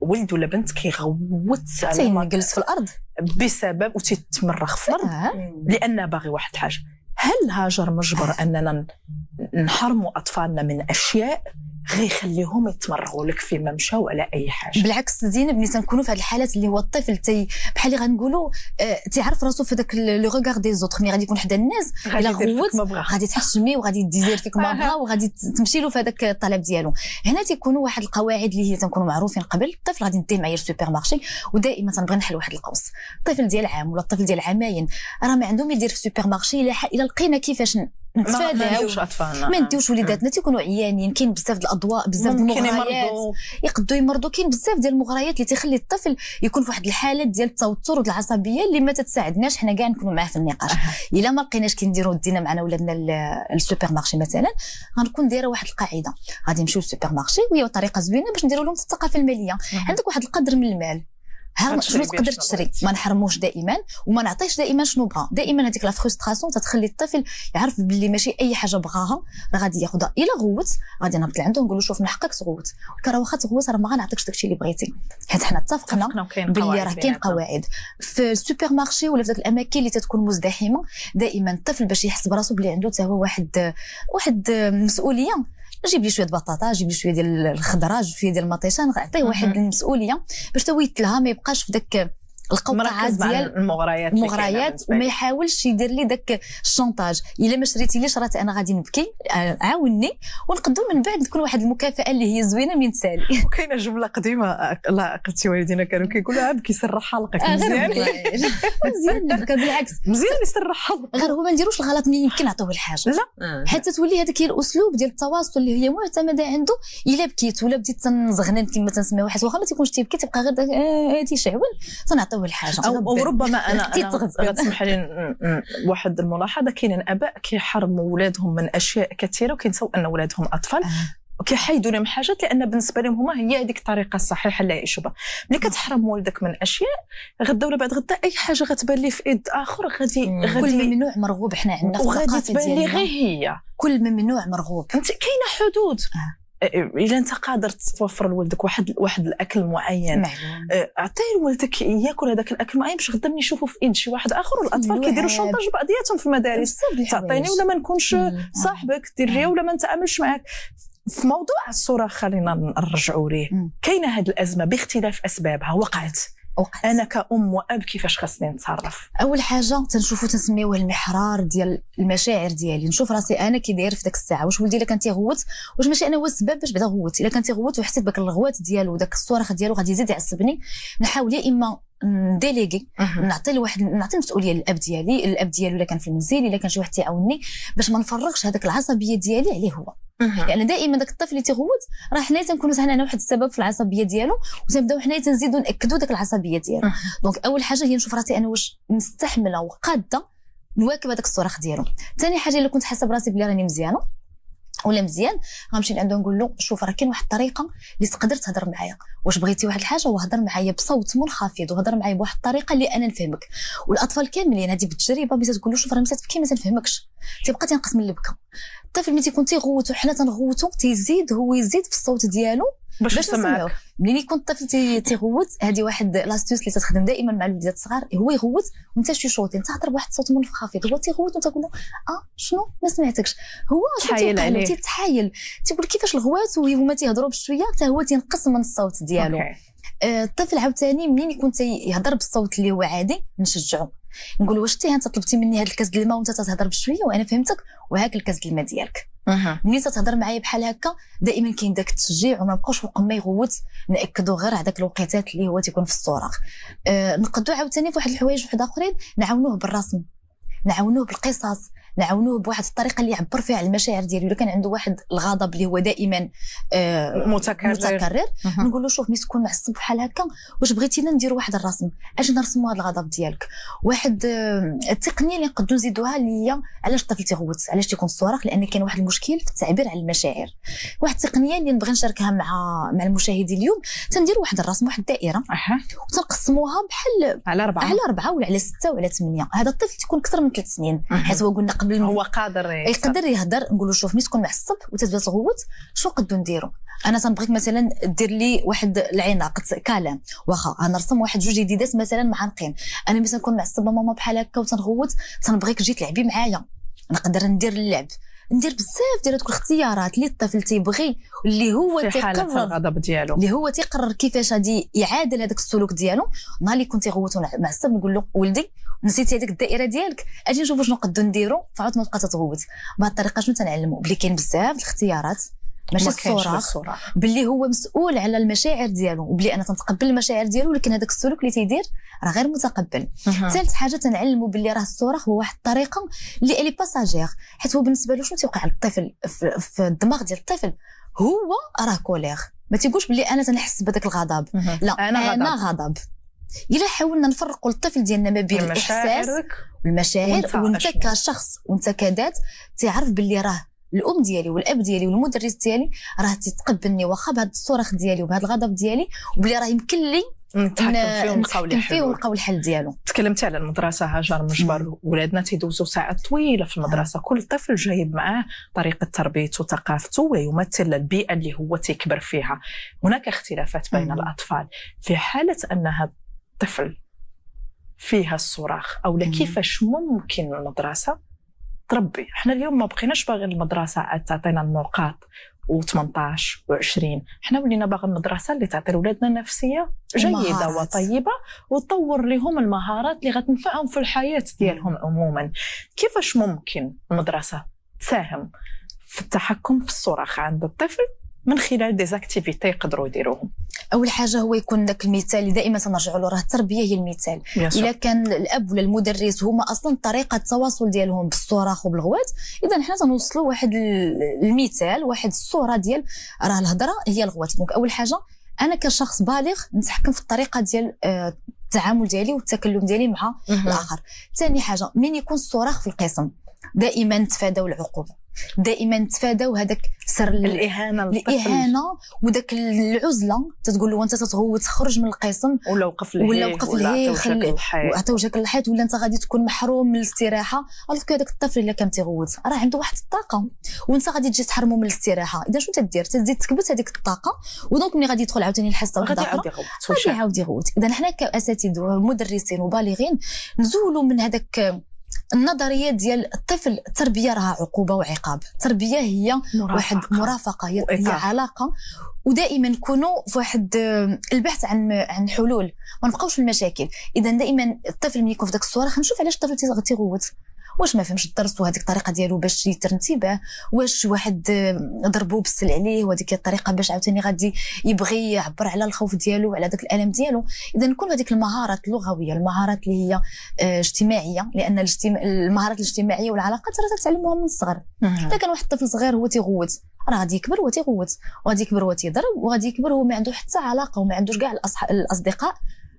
ولد ولا بنت كيغوت على يعني جلس في الارض بسبب وتتمرخ في الارض آه. لان باغي واحد الحاجه هل هاجر مجبر اننا نحرموا اطفالنا من اشياء غيخليهم يتمرغوا لك فيما مشاو على اي حاجه بالعكس زينب ملي تنكونوا في هذه الحالات اللي هو الطفل تي بحال اللي غنقولوا آه تيعرف راسو في ذاك لو ريغارد دي زوتر ملي غادي يكون حدا الناس الا غوت غادي تحشمي وغادي ديزير فيك ما بغا وغادي تمشي له في هذاك الطلب ديالو هنا تيكونوا واحد القواعد اللي هي تنكونوا معروفين قبل الطفل غادي نديه معايا السوبر مارشي ودائما تنبغي نحل واحد القوس الطفل ديال عام ولا الطفل ديال عامين راه ما عندهم يدير في السوبر مارشي الا لقينا كيفاش نتفاداو اطفالنا نعم. ما نديوش وليداتنا تيكونوا عيانين كاين بزاف الاضواء بزاف د المغريات يقدوا يمرضوا كاين بزاف ديال المغريات اللي تيخلي الطفل يكون في واحد الحاله ديال التوتر والعصبيه اللي ما تتساعدناش حنا كاع نكونوا معاه في النقاش الا ما لقيناش كي نديروا دينا معنا ولادنا للسوبر مارشي مثلا غنكون دايره واحد القاعده غادي نمشيو للسوبر مارشي وهي طريقه زوينه باش نديروا لهم الثقافه الماليه عندك واحد القدر من المال ها شنو تقدر تشري ما نحرموش دائما وما نعطيش دائما شنو بغا دائما هذيك لا فرستراسيون تتخلي الطفل يعرف باللي ماشي اي حاجه بغاها راه غادي ياخذها الا غوت غادي نهبط لعنده نقول له شوف من حقك تغوت كرا واخا تغوت راه ما غنعطيكش داكشي اللي بغيتي حيت حنا اتفقنا باللي راه كاين قواعد في السوبر مارشي ولا في ذاك الاماكن اللي تتكون مزدحمه دائما الطفل باش يحس براسو بلي عنده حتى هو واحد واحد مسؤوليه جيب لي شويه بطاطا جيب لي شويه ديال الخضره جيب شويه ديال المطيشه نعطيه واحد المسؤوليه باش هو يتلها ما يبقاش في داك القوقعه ديال المغريات المغريات وما يحاولش يدير لي داك الشونتاج الا ما شريتيليش راه انا غادي نبكي آه، عاوني ونقدو من بعد نكون واحد المكافاه اللي هي زوينه من تسالي وكاينه جمله قديمه لا قلتي والدينا كانوا كيقولوا عاد كيسر حلقك آه، مزيان مزيان نبكى بالعكس مزيان يسر حلقك غير هو ما نديروش الغلط ملي يمكن نعطيوه الحاجه لا آه. حتى تولي هذاك هي الاسلوب ديال التواصل اللي هي معتمده عنده الا بكيت ولا بديت تنزغنن كما تنسميوها واحد واخا ما تيكونش تيبكي تبقى غير هادي شعول تنعطي اول حاجه او وربما انا تسمح لي واحد الملاحظه كاين الاباء كيحرموا ولادهم من اشياء كثيره وكينساو ان ولادهم اطفال آه. كيحيدوا لهم حاجات لان بالنسبه لهم هما هي هذيك الطريقه الصحيحه اللي يعيشوا بها ملي كتحرم ولدك من اشياء غدا ولا بعد غدا اي حاجه غتبان لي في يد اخر غادي غادي كل ممنوع مرغوب احنا عندنا وغادي تبان لي غير هي كل ممنوع مرغوب انت كاينه حدود آه. الا انت قادر توفر لولدك واحد واحد الاكل معين آه، اعطي لولدك ياكل هذاك الاكل معين باش غدا يشوفوا في ايد شي واحد اخر والاطفال كيديروا شونطاج بعضياتهم في المدارس تعطيني ولا ما نكونش صاحبك دير لي نعم. ولا ما نتعاملش معاك في موضوع الصوره خلينا نرجعوا ليه كاينه هذه الازمه باختلاف اسبابها وقعت وقت انا كام واب كيفاش خاصني نتصرف اول حاجه تنشوفو تنسميوه المحرار ديال المشاعر ديالي نشوف راسي انا كي داير في ديك الساعه واش ولدي الا كان تيغوت واش ماشي انا هو السبب باش بدا غوت الا كان تيغوت وحسيت بك الغوات ديالو داك الصراخ ديالو غادي يزيد يعصبني نحاول يا اما نديليغي نعطي لواحد نعطي المسؤوليه للاب ديالي الاب ديالو الا كان في المنزل الا كان شي واحد تيعاوني باش ما نفرغش هذاك العصبيه ديالي عليه هو لان يعني دائما داك الطفل اللي تيغوت راه حنايا تنكونوا حنا واحد السبب في العصبيه ديالو وتنبداو حنايا تنزيدو ناكدو داك العصبيه ديالو دونك اول حاجه هي نشوف راسي انا واش مستحمله وقاده نواكب هذاك الصراخ ديالو ثاني حاجه الا كنت حاسه براسي بلي راني مزيانه ولا مزيان غنمشي لعنده نقول له شوف راه كاين واحد الطريقه اللي تقدر تهضر معايا واش بغيتي واحد الحاجه وهضر معايا بصوت منخفض وهضر معايا بواحد الطريقه اللي انا نفهمك والاطفال كاملين هذه بالتجربه ملي تقول له شوف راه ملي تبكي ما تنفهمكش تيبقى تنقص من البكا الطفل ملي تيكون تيغوتو حنا تنغوتو تيزيد هو يزيد في الصوت ديالو باش نسمعك ملي يكون الطفل تيغوت هذه واحد لاستوس اللي تخدم دائما مع الوليدات الصغار هو يغوت وانت شي شوطي انت تهضر بواحد الصوت منخفض هو تيغوت وانت تقول له اه شنو ما سمعتكش هو تحايل عليه تيتحايل تيقول كيفاش الغوات وهما تيهضروا بشويه حتى هو تينقص من الصوت ديالو الطفل آه، عاوتاني منين يكون تيهضر بالصوت اللي هو عادي نشجعو نقول واش تي انت طلبتي مني هذا الكاس ديال الماء وانت تهضر بشويه وانا فهمتك وهاك الكاس ديال الماء ديالك ملي تتهضر معايا بحال هكا دائما كاين داك التشجيع وما نبقاوش فوق ما يغوت ناكدوا غير هذاك الوقيتات اللي هو تيكون في الصراخ أه نقدوا عاوتاني في واحد الحوايج واحد اخرين نعاونوه بالرسم نعاونوه بالقصص نعاونوه بواحد الطريقه اللي يعبر فيها على المشاعر ديالو الا كان عنده واحد الغضب اللي هو دائما آه متكرر متكرر نقول له شوف ملي تكون معصب بحال هكا واش بغيتينا ندير واحد الرسم اش نرسموا هذا الغضب ديالك واحد آه التقنيه اللي نقدروا نزيدوها اللي هي علاش الطفل تيغوت علاش تيكون الصراخ لان كاين واحد المشكل في التعبير على المشاعر واحد التقنيه اللي نبغي نشاركها مع مع المشاهدين اليوم تنديروا واحد الرسم واحد الدائره وتنقسموها بحال على اربعه على اربعه ولا على سته ولا ثمانيه هذا الطفل تيكون اكثر من ثلاث سنين حيت هو قلنا قبل هو قادر يقدر يهضر نقول له شوف مي تكون معصب وتتبدا تغوت شنو قدو نديروا انا تنبغيك مثلا دير لي واحد العناق كلام واخا غنرسم واحد جوج جديدات مثلا معانقين انا مثلا نكون معصبه ماما بحال هكا وتنغوت تنبغيك تجي تلعبي معايا نقدر ندير اللعب ندير بزاف ديال هذوك الاختيارات اللي الطفل تيبغي واللي هو في تيقرر الغضب ديالو اللي هو تيقرر كيفاش غادي يعادل هذاك السلوك ديالو نهار اللي كنت يغوت معصب نقول له ولدي نسيتي هذيك الدائره ديالك اجي نشوفوا شنو نقدو نديروا فعاد ما تبقى تتغوت بهذه الطريقه شنو تنعلموا بلي كاين بزاف الاختيارات ماشي الصوره بلي هو مسؤول على المشاعر ديالو وبلي انا تنتقبل المشاعر ديالو ولكن هذاك السلوك اللي تيدير راه غير متقبل ثالث حاجه تنعلمو بلي راه الصوره هو واحد الطريقه اللي الي باساجير حيت هو بالنسبه له شنو تيوقع للطفل في الدماغ ديال الطفل هو راه كولير ما تيقولش بلي انا تنحس بهذاك الغضب لا انا غضب, أنا غضب. الا حاولنا نفرقوا الطفل ديالنا ما بين الاحساس والمشاعر وانت كشخص وانت كذات تعرف باللي راه الام ديالي والاب ديالي والمدرس ديالي راه تيتقبلني واخا بهاد الصراخ ديالي وبهاد الغضب ديالي وبلي راه يمكن لي نتحكم فيه ونلقاو الحل ديالو تكلمتي على المدرسه هاجر مجبر ولادنا تيدوزوا ساعات طويله في المدرسه آه. كل طفل جايب معاه طريقه تربيته وثقافته ويمثل البيئه اللي هو تيكبر فيها هناك اختلافات بين الاطفال في حاله ان هذا الطفل فيها الصراخ او كيفاش ممكن المدرسه تربي حنا اليوم ما بقيناش باغي المدرسه عاد تعطينا النقاط و18 و20 حنا ولينا باغي المدرسه اللي تعطي لولادنا نفسيه جيده وطيبه وتطور لهم المهارات اللي غتنفعهم في الحياه ديالهم عموما كيفاش ممكن المدرسه تساهم في التحكم في الصراخ عند الطفل من خلال دي زاكتيفيتي يقدروا يديروهم اول حاجه هو يكون ذاك المثال اللي دائما تنرجعوا له راه التربيه هي المثال اذا كان الاب ولا المدرس هما اصلا طريقه التواصل ديالهم بالصراخ وبالغوات اذا حنا تنوصلوا واحد المثال واحد الصوره ديال راه الهضره هي الغوات دونك اول حاجه انا كشخص بالغ نتحكم في الطريقه ديال آه، التعامل ديالي والتكلم ديالي مع الاخر ثاني حاجه من يكون الصراخ في القسم دائما نتفاداو العقوبه دائما تفاداو هذاك سر الاهانه الاهانه وداك العزله تتقول له انت تتغوت تخرج من القسم ولا وقف له ولا وقف الهيك عطا وجهك الحيط ولا انت غادي تكون محروم من الاستراحه الوغ هذاك الطفل الا كان تيغوت راه عنده واحد الطاقه وانت غادي تجي تحرمه من الاستراحه اذا شنو تدير تزيد تكبت هذيك الطاقه ودونك ملي غادي يدخل عاوتاني الحصه غادي يعاود يغوت غادي يعاود يغوت اذا حنا كاساتذه ومدرسين وبالغين نزولوا من هذاك النظريه ديال الطفل التربيه راها عقوبه وعقاب التربيه هي مرافقة. واحد مرافقه هي, هي علاقه ودائما نكونوا في واحد آه، البحث عن عن حلول ما نبقاوش في المشاكل اذا دائما الطفل ملي يكون في ذاك الصوره خنشوف علاش الطفل تيغوت واش ما فهمش الدرس وهذيك الطريقه ديالو باش يثير انتباه واش واحد آه، ضربو بسل عليه وهذيك الطريقه باش عاوتاني غادي يبغي يعبر على الخوف ديالو وعلى داك الالم ديالو اذا نكون هذيك المهارات اللغويه المهارات اللي هي آه، اجتماعيه لان الاجتماع المهارات الاجتماعيه والعلاقات راه تتعلموها من الصغر اذا كان واحد الطفل صغير هو تيغوت راه غادي يكبر هو تيغوت وغادي يكبر هو تيضرب وغادي يكبر هو ما عنده حتى علاقه وما عندوش كاع الاصدقاء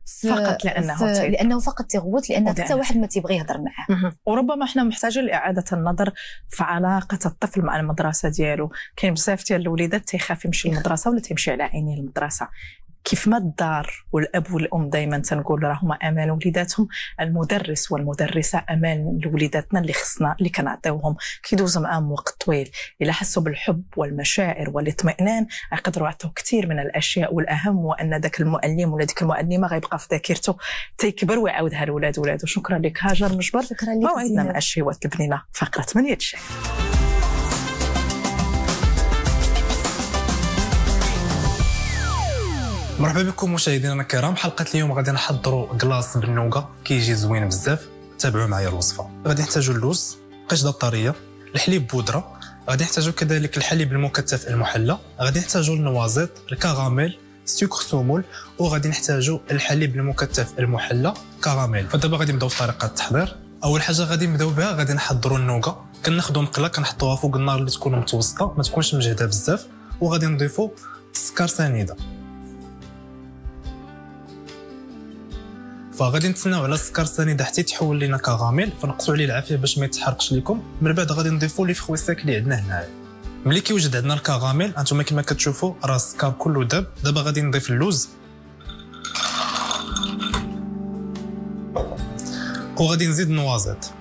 فقط لانه تيغوت طيب. لانه فقط تغوت لان حتى واحد ما تيبغي يهضر معاه وربما احنا محتاجين لاعاده النظر في علاقه الطفل مع المدرسه ديالو كاين بزاف ديال الوليدات تيخاف يمشي للمدرسه ولا تيمشي على عينيه المدرسه كيف ما الدار والاب والام دائما تنقول راهما امان وليداتهم المدرس والمدرسه امان لوليداتنا اللي خصنا اللي كنعطيوهم كيدوز معاهم وقت طويل الا حسوا بالحب والمشاعر والاطمئنان يقدروا يعطيو كثير من الاشياء والاهم هو ان ذاك المعلم ولا ديك المعلمه غيبقى في ذاكرته تيكبر ويعاودها لولاد ولادو شكرا لك هاجر مجبر شكرا لك موعدنا مع الشهوات البنينه فقره من الشهر مرحبا بكم مشاهدينا الكرام حلقه اليوم غادي نحضروا كلاص بالنوقه كيجي زوين بزاف تابعوا معايا الوصفه غادي نحتاجوا اللوز قشده طريه الحليب بودره غادي نحتاجوا كذلك الحليب المكثف المحلى غادي نحتاجوا النوازيط الكراميل سكر سومول وغادي نحتاجوا الحليب المكثف المحلى كراميل فدابا غادي نبداو في طريقه التحضير اول حاجه غادي نبداو بها غادي نحضروا النوقه كناخذوا مقله كنحطوها فوق النار اللي تكون متوسطه ما تكونش مجهده بزاف وغادي نضيفوا السكر سنيده فغادي نتسناو على السكر السنيده حتى يتحول لينا كغاميل فنقصوا عليه العافيه باش ما يتحرقش لكم من بعد غادي نضيفوا لي ساك اللي عندنا هنايا ملي كيوجد عندنا الكغاميل انتم كما كتشوفوا راه السكر كله داب دابا غادي نضيف اللوز وغادي نزيد النوازيط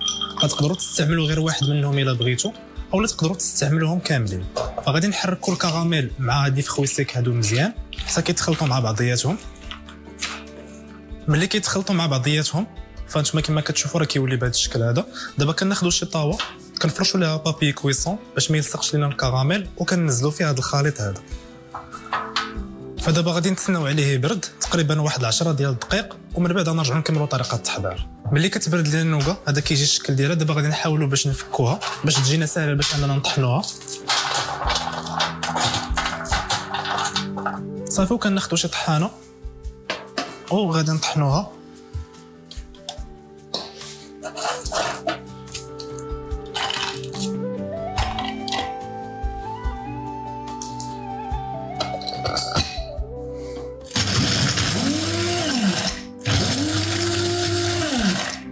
غتقدروا تستعملوا غير واحد منهم الا بغيتوا اولا تقدروا تستعملوهم كاملين فغادي نحركوا الكراميل مع هاد الفخويسيك هادو مزيان حتى كيتخلطوا مع بعضياتهم ملي كيتخلطوا مع بعضياتهم فانتما كما كتشوفوا راه كيولي بهذا الشكل هذا دابا كناخذوا شي طاوه كنفرشوا لها بابي كويسون باش ما يلصقش لينا الكراميل وكننزلوا فيه هذا الخليط هذا فدابا غادي نتسناو عليه يبرد تقريبا واحد 10 ديال الدقائق ومن بعد نرجعوا نكملوا طريقه التحضير ملي كتبرد لنا النوكه هذا كيجي الشكل ديالها دابا غادي نحاولوا باش نفكوها باش تجينا ساهله باش اننا نطحنوها صافي وكناخذوا شي طحانه الكابو وغادي نطحنوها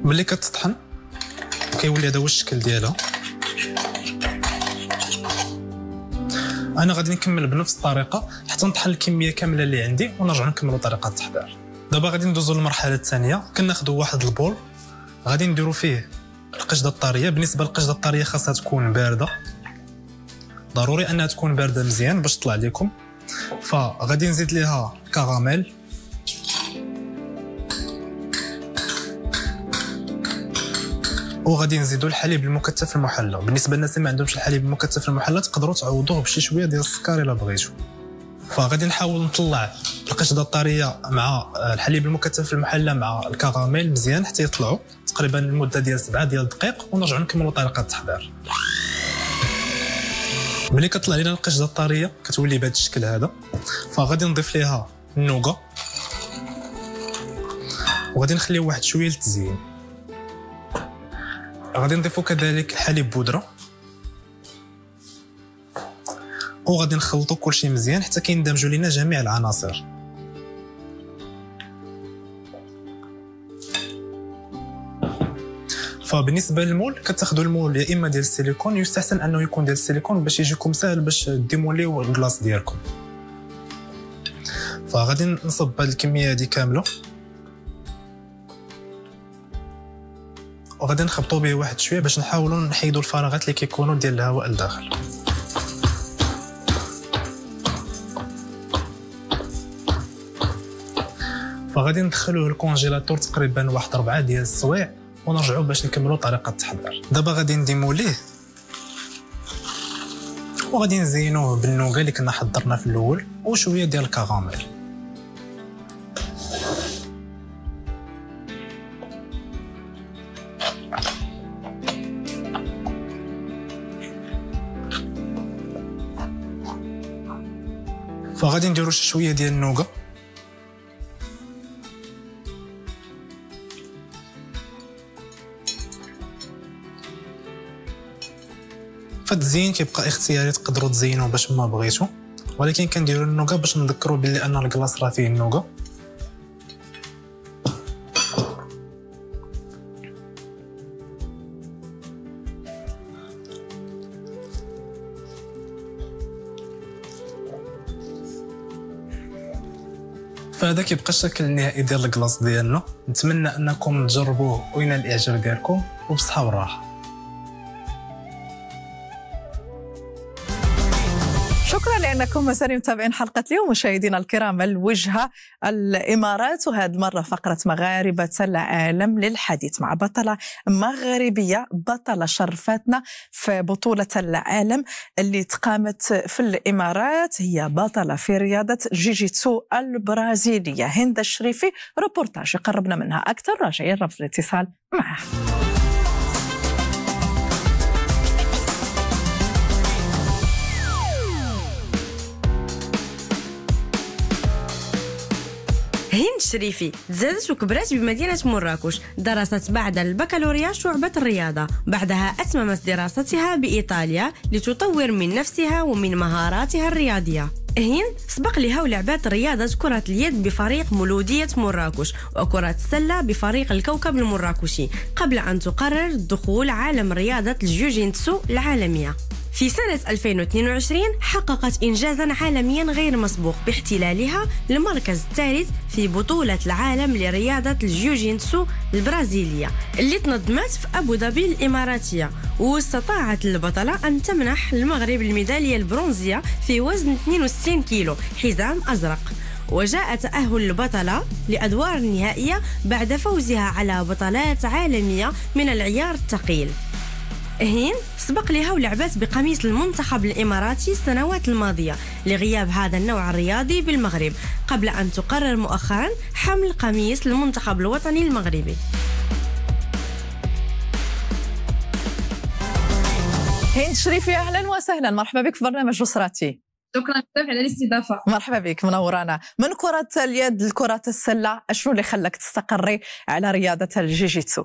ملي كتطحن كيولي هذا هو الشكل ديالها انا غادي نكمل بنفس الطريقه حتى نطحن الكميه كامله اللي عندي ونرجع نكمل طريقه التحضير دابا غادي ندوزو للمرحله الثانيه كناخذوا واحد البول غادي نديرو فيه القشده الطريه بالنسبه للقشده الطريه خاصها تكون بارده ضروري انها تكون بارده مزيان باش تطلع لكم فغادي نزيد ليها الكراميل وغادي نزيدو الحليب المكثف المحلى بالنسبه للناس اللي ما عندهمش الحليب المكثف المحلى تقدروا تعوضوه بشي شويه ديال السكر الا بغيتو فغادي نحاول نطلع القشده الطريه مع الحليب المكثف في المحله مع الكراميل مزيان حتى يطلعوا تقريبا المده ديال 7 ديال الدقيق ونرجعوا نكملوا طريقه التحضير ملي كطلع لنا القشده الطريه كتولي بهذا الشكل هذا فغادي نضيف ليها النوغا وغادي نخليه واحد شويه للتزيين غادي نضيفو كذلك الحليب بودره وغادي نخلطو كلشي مزيان حتى كيندمجوا لينا جميع العناصر فبالنسبه للمول كتاخذوا المول يا اما ديال السيليكون يستحسن انه يكون ديال السيليكون باش يجيكم ساهل باش ديموليو الكلاص ديالكم فغادي نصب هاد الكميه هادي كامله وغادي نخبطو به واحد شويه باش نحاولوا نحيدوا الفراغات اللي كيكونوا ديال الهواء لداخل فغادي ندخلوه الكونجيلاتور تقريبا واحد 4 ديال السوايع ونرجعوا باش نكملوا طريقه التحضير دابا غادي نديمو ليه وغادي نزينوه بالنوغا اللي كنا حضرنا في الاول وشويه ديال الكراميل فغادي نديرو شويه ديال النوغا فالتزيين كيبقى اختياري تقدروا تزينوه باش ما بغيتو ولكن كنديروا النوكا باش نذكروا بلي ان الكلاص راه فيه النوكا فهذا كيبقى الشكل النهائي ديال الكلاص ديالنا نتمنى انكم تجربوه وينال الاعجاب ديالكم وبصحه وراحه لكم مساري متابعين حلقة اليوم مشاهدينا الكرام الوجهة الإمارات وهذه المرة فقرة مغاربة العالم للحديث مع بطلة مغربية بطلة شرفتنا في بطولة العالم اللي تقامت في الإمارات هي بطلة في رياضة جيجيتسو البرازيلية هند الشريفي روبورتاج قربنا منها أكثر راجعين رفض الاتصال معها هند شريفي تزادت وكبرت بمدينة مراكش درست بعد البكالوريا شعبة الرياضة بعدها أتممت دراستها بإيطاليا لتطور من نفسها ومن مهاراتها الرياضية هند سبق لها ولعبات رياضة كرة اليد بفريق مولودية مراكش وكرة السلة بفريق الكوكب المراكشي قبل أن تقرر دخول عالم رياضة الجوجينتسو العالمية في سنة 2022 حققت إنجازا عالميا غير مسبوق باحتلالها المركز الثالث في بطولة العالم لرياضة الجيوجينسو البرازيلية اللي تنظمت في أبو ظبي الإماراتية واستطاعت البطلة أن تمنح المغرب الميدالية البرونزية في وزن 62 كيلو حزام أزرق وجاء تأهل البطلة لأدوار النهائية بعد فوزها على بطلات عالمية من العيار الثقيل هين سبق لها ولعبت بقميص المنتخب الإماراتي السنوات الماضية لغياب هذا النوع الرياضي بالمغرب قبل أن تقرر مؤخرا حمل قميص المنتخب الوطني المغربي هين شريفي اهلا وسهلا مرحبا بك في برنامج اسرتي شكرا بزاف على الاستضافه مرحبا بك منورانا من كره اليد لكره السله شنو اللي خلاك تستقري على رياضه الجيجيتسو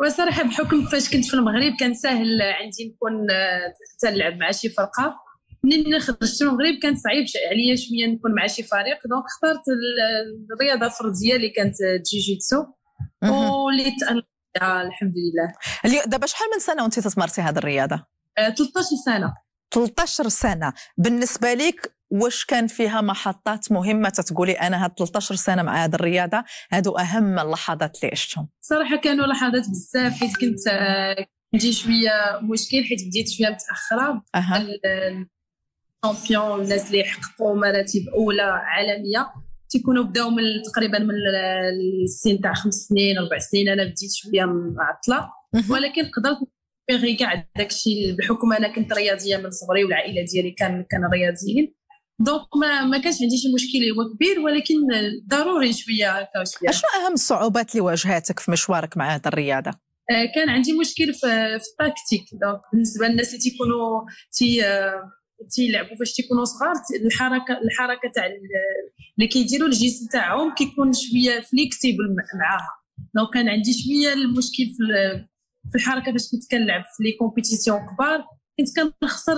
وصراحه بحكم فاش كنت في المغرب كان ساهل عندي نكون حتى آه، نلعب مع شي فرقه منين خرجت من المغرب كان صعيب عليا شويه نكون مع شي فريق دونك اخترت الرياضه الفرديه اللي كانت جوجيتسو واللي تالقت الحمد لله دابا شحال من سنه وانت تتمارسي هذه الرياضه 13 آه، سنه 13 سنه بالنسبه لك واش كان فيها محطات مهمه تتقولي انا هاد 13 سنه مع هاد الرياضه هادو اهم اللحظات اللي عشتهم صراحه كانوا لحظات بزاف حيت كنت عندي آه، شويه مشكل حيت بديت شويه متاخره الشامبيون الناس اللي حققوا مراتب اولى عالميه تيكونوا بداو من تقريبا من آه، السن تاع خمس سنين اربع سنين انا بديت شويه معطله ولكن قدرت بيغي كاع داكشي بحكم انا كنت رياضيه من صغري والعائله ديالي كان كان رياضيين دونك ما ما كانش عندي شي مشكل هو كبير ولكن ضروري شويه هكا شويه اشنو اهم الصعوبات اللي واجهاتك في مشوارك مع هذه الرياضه آه، كان عندي مشكل في في التاكتيك دونك بالنسبه للناس اللي تيكونوا تي آه، تيلعبوا فاش تيكونوا صغار الحركه الحركه تاع اللي كيديروا الجسم تاعهم كيكون شويه فليكسيبل معاها دونك كان عندي شويه المشكل في في الحركه فاش كنت كنلعب في لي كومبيتيسيون كبار كنت كنخسر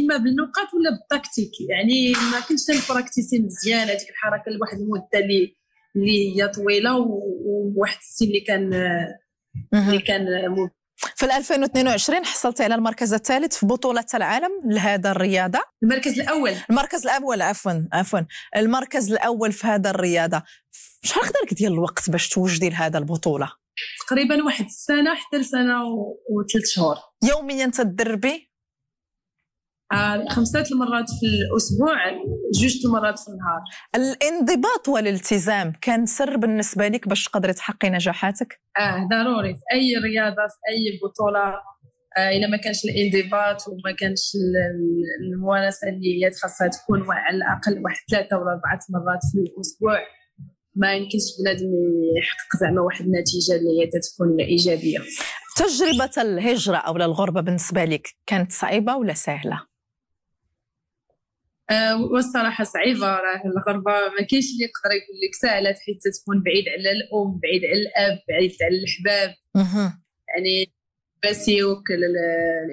اما بالنقاط ولا بالتكتيك يعني ما كنتش نبراكتيسي مزيان هذيك الحركه لواحد المده اللي اللي هي طويله وواحد السن اللي كان اللي كان في 2022 حصلت على المركز الثالث في بطولة العالم لهذا الرياضة المركز الأول المركز الأول عفوا عفوا المركز الأول في هذا الرياضة شحال خدا ديال الوقت باش توجدي لهذا البطولة تقريبا واحد السنه حتى لسنه وثلاث شهور يوميا تدربي آه، خمسة المرات في الأسبوع جوج المرات في النهار الانضباط والالتزام كان سر بالنسبة لك باش تقدري تحقي نجاحاتك؟ آه ضروري في أي رياضة في أي بطولة آه إلا ما كانش الانضباط وما كانش الممارسة اللي هي خاصها تكون على الأقل واحد ثلاثة ولا أربعة مرات في الأسبوع ما يمكنش بنادم يحقق زعما واحد النتيجه اللي هي تتكون ايجابيه تجربه الهجره او الغربه بالنسبه لك كانت صعيبه ولا سهله أه والصراحة صعيبة راه الغربة ما كاينش اللي يقدر يقول لك سهلة حيت تكون بعيد على الأم بعيد على الأب بعيد على الأحباب يعني باسيوك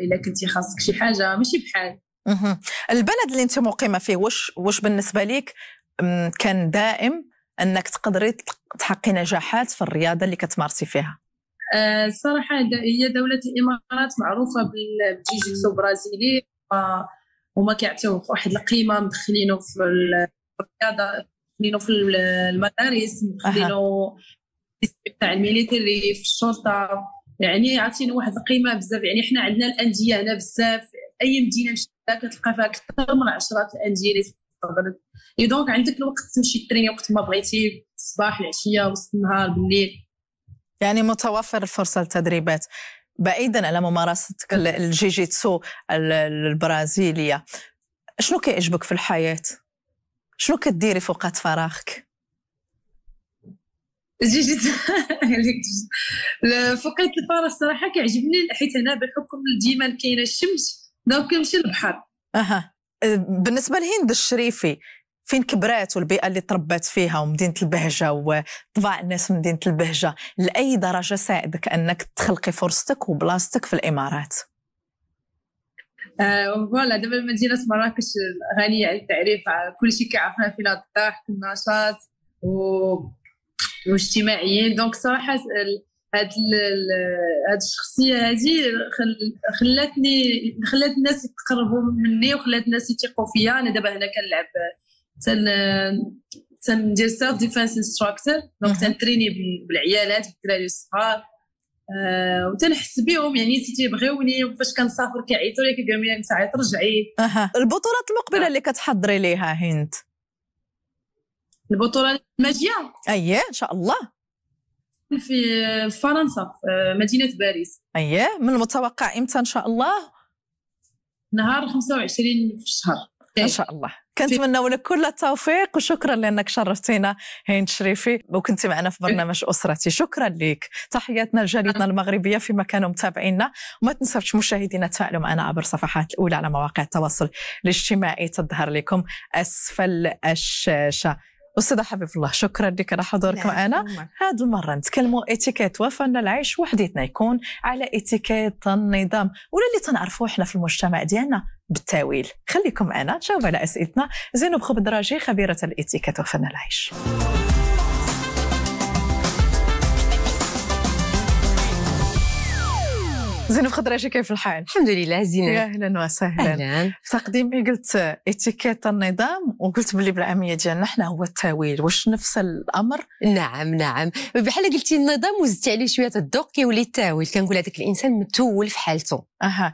إلا كنتي خاصك شي حاجة ماشي بحال البلد اللي أنت مقيمة فيه واش واش بالنسبة لك كان دائم انك تقدري تحققي نجاحات في الرياضه اللي كتمارسي فيها الصراحه آه، هي دوله الامارات معروفه بالجيجيتسو برازيلي هما كيعطيو واحد القيمه مدخلينه في الرياضه مدخلينه في المدارس مدخلينه تاع الميليتري في الشرطه يعني عطينا واحد القيمه بزاف يعني حنا عندنا الانديه هنا بزاف اي مدينه مشيت كتلقى فيها اكثر من 10 الانديه اللي تشتغل اي دونك عندك الوقت تمشي تريني وقت ما بغيتي الصباح العشيه وسط النهار بالليل يعني متوفر الفرصه للتدريبات بعيدا على ممارستك الجيجيتسو البرازيليه شنو كيعجبك في الحياه شنو كديري في وقت فراغك جيت فوقيت الفراغ الصراحه كيعجبني حيت هنا بحكم ديما كاينه الشمس دونك كنمشي للبحر اها آه، بالنسبه لهند الشريفي فين كبرات والبيئه اللي تربات فيها ومدينه البهجه وطباع الناس من مدينه البهجه لاي درجه ساعدك انك تخلقي فرصتك وبلاصتك في الامارات فوالا آه، دابا مدينة مراكش غنية على التعريف كل شيء كيعرفنا فينا الضحك النشاط و... واجتماعيين دونك صراحة هاد هاد الشخصيه هادي خلاتني خلات الناس يتقربوا مني وخلات الناس يثقوا فيا انا دابا هنا كنلعب تن تندير سيلف ديفense انستراكتور دونك تنتريني بالعيالات بالدراري الصغار آه وتنحس بهم يعني سي تيبغيوني وفاش كنسافر كيعيطوا لي كيقولوا لي ساعه ترجعي أه. البطولات المقبله آه. اللي كتحضري ليها هند البطوله الماجيه اييه ان شاء الله في آه، فرنسا في آه، مدينه باريس اييه من المتوقع امتى ان شاء الله نهار 25 في الشهر ان شاء الله كنتمنى لك كل التوفيق وشكرا لانك شرفتينا هين شريفي وكنت معنا في برنامج اسرتي شكرا لك تحياتنا لجريدنا المغربيه فيما كانوا متابعينا وما تنسوش مشاهدينا تفاعلوا معنا عبر صفحات الاولى على مواقع التواصل الاجتماعي تظهر لكم اسفل الشاشه استاذه حبيب الله شكرا لك على حضورك معنا هذه المره نتكلموا اتيكيت وفن العيش وحديتنا يكون على اتيكيت النظام ولا اللي تنعرفوه حنا في المجتمع ديالنا بالتاويل خليكم انا تجاوب على اسئلتنا زينب خبدراجي خبيره الاتيكيت وفن العيش زين زينب خضراجي كيف الحال؟ الحمد لله زينب يا اهلا وسهلا اهلا في تقديمي قلت اتيكيت النظام وقلت باللي بالعاميه ديالنا حنا هو التاويل واش نفس الامر؟ نعم نعم بحال قلتي النظام وزدت عليه شويه الذوق كيولي التاويل كنقول هذاك الانسان متول في حالته اها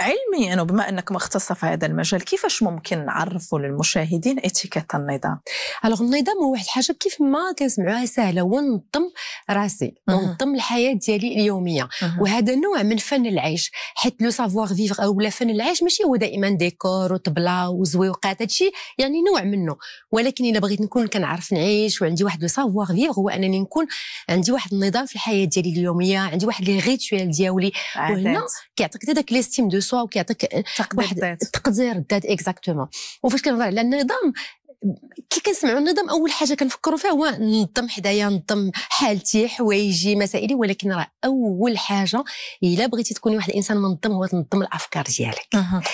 علميا وبما انك مختصه في هذا المجال كيفاش ممكن نعرفوا للمشاهدين اتيكيت النظام؟ الوغ النظام هو واحد الحاجه كيف ما كنسمعوها سهله هو نظم راسي ونظم الحياه ديالي اليوميه وهذا نوع من من فن العيش حيت لو سافوار فيفر اولا فن العيش ماشي هو دائما ديكور وطبله وزويقات هادشي يعني نوع منه ولكن الا بغيت نكون كنعرف نعيش وعندي واحد لو سافوار فيفغ هو انني نكون عندي واحد النظام في الحياه ديالي اليوميه عندي واحد لي ريتوال ديالي وهنا كيعطيك داك ليستيم دو سوا وكيعطيك الذات تقدير الذات اكزاكتومون وفاش كنهضر على النظام كي كنسمعوا النظام اول حاجه كنفكروا فيها هو نظم حدايا نظم حالتي حوايجي مسائلي ولكن راه اول حاجه الا بغيتي تكوني واحد الانسان منظم هو تنظم الافكار ديالك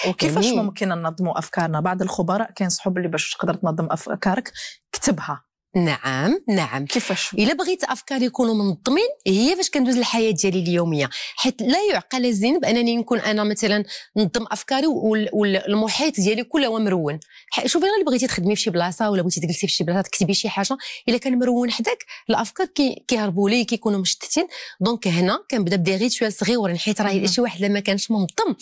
وكيفاش ممكن ننظموا افكارنا بعض الخبراء كينصحوا باللي باش تقدر تنظم افكارك كتبها نعم نعم كيفاش الا بغيت افكار يكونوا منظمين هي فاش كندوز الحياه ديالي اليوميه حيت لا يعقل الزين بانني نكون انا مثلا نظم افكاري والمحيط ديالي كله هو مرون شوفي الا بغيتي تخدمي في شي بلاصه ولا بغيتي تجلسي في شي بلاصه تكتبي شي حاجه الا كان مرون حداك الافكار كي كيهربوا لي كيكونوا مشتتين دونك هنا كنبدا بدي ريتوال صغيور حيت راه شي واحد لما كانش منظم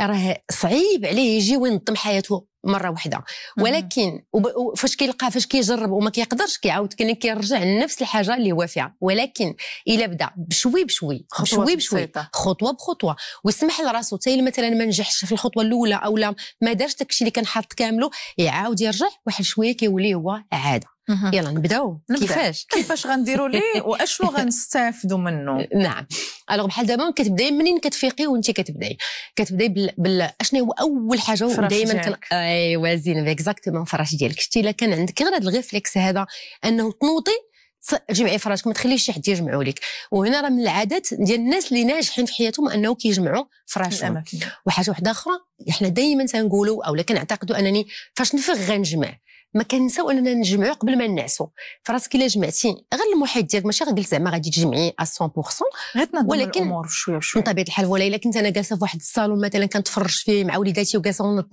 راه صعيب عليه يجي وينظم حياته مره واحده ولكن فاش كيلقى فاش كيجرب وما كيقدرش كيعاود كاين كيرجع لنفس الحاجه اللي هو فيها ولكن الا بدا بشوي بشوي بشوي بشوي خطوه بخطوه ويسمح لراسو حتى مثلا ما نجحش في الخطوه الاولى او لا ما دارش داكشي اللي كان حاط كامله يعاود يرجع واحد شويه كيولي هو عاده يلا نبداو كيفاش كيفاش غنديروا ليه واشنو غنستافدوا منه نعم الوغ بحال دابا كتبداي منين كتفيقي وانت كتبداي كتبداي بال, اشنو هو اول حاجه دائما كن... ايوا زين اكزاكتومون فراش ديالك شتي الا كان عندك غير هذا الغيفليكس هذا انه تنوضي جمعي فراشك ما تخليش شي حد يجمعوا لك وهنا راه من العادات ديال الناس اللي ناجحين في حياتهم انه كيجمعوا فراشهم وحاجه واحده اخرى احنا دائما تنقولوا اولا كنعتقدوا انني فاش نفغ غنجمع ما كنساو اننا نجمعوا قبل ما نعسو فراسك الا جمعتي غير المحيط ديالك ماشي غير زعما غادي تجمعي 100% غير تنظم ولكن الامور شويه بشويه من طبيعه الحال ولا الا كنت انا جالسه في واحد الصالون مثلا كنتفرج فيه مع وليداتي وجالسه نعس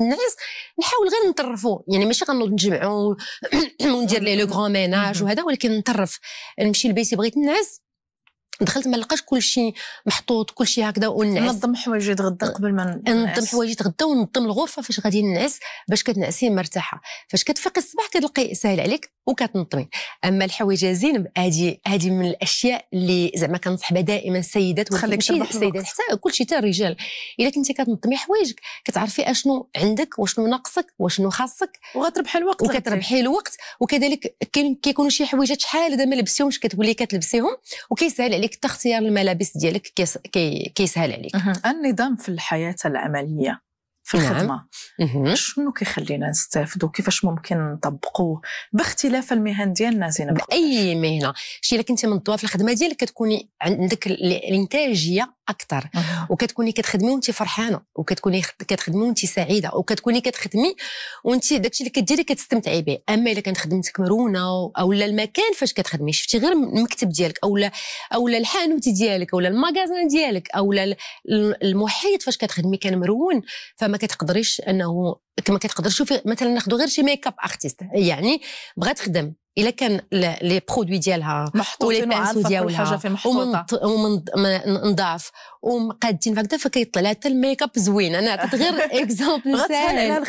نحاول غير نطرفو يعني ماشي غنوض نجمعوا وندير لي لو غران ميناج وهذا ولكن نطرف نمشي لبيتي بغيت نعس دخلت ما لقاش كلشي محطوط كلشي هكذا ونعس نظم حوايجي غدا أه، قبل ما ننعس نظم حوايجي غدا ونظم الغرفه فاش غادي ننعس باش كتنعسي مرتاحه فاش كتفيقي الصباح كتلقي ساهل عليك وكتنظمي اما الحوايج زين هذه هذه من الاشياء اللي زعما كنصح بها دائما السيدات تشوفي السيدات حتى كلشي حتى الرجال الا كنتي كتنظمي حوايجك كتعرفي اشنو عندك وشنو ناقصك وشنو خاصك وغتربحي الوقت وكتربحي الوقت وكذلك كيكونوا شي حوايج شحال هذا ما لبسيهمش كتولي كتلبسيهم وكيسهل عليك عليك حتى اختيار الملابس ديالك كيسهل عليك النظام في الحياه العمليه في الخدمه نعم. شنو كيخلينا نستافدوا كيفاش ممكن نطبقوه باختلاف المهن ديالنا زينب اي مهنه شي الا كنتي منظمه في الخدمه ديالك كتكوني عندك الانتاجيه اكثر وكتكوني كتخدمي وانت فرحانه وكتكوني كتخدمي وانت سعيده وكتكوني كتخدمي وانت داكشي اللي كديري كتستمتعي به اما الا كانت خدمتك مرونه او لا المكان فاش كتخدمي شفتي غير المكتب ديالك او لا او لا الحانوت ديالك او لا ديالك او لا المحيط فاش كتخدمي كان مرون فما كتقدريش انه ما كتقدرش شوفي مثلا ناخذ غير شي ميك اب يعني بغات تخدم الا كان لي برودوي ديالها ولي بانسو ديالها ومنضاف ومقادين هكذا فكيطلع لها حتى الميك اب زوين انا عطيت غير اكزامبل ساهل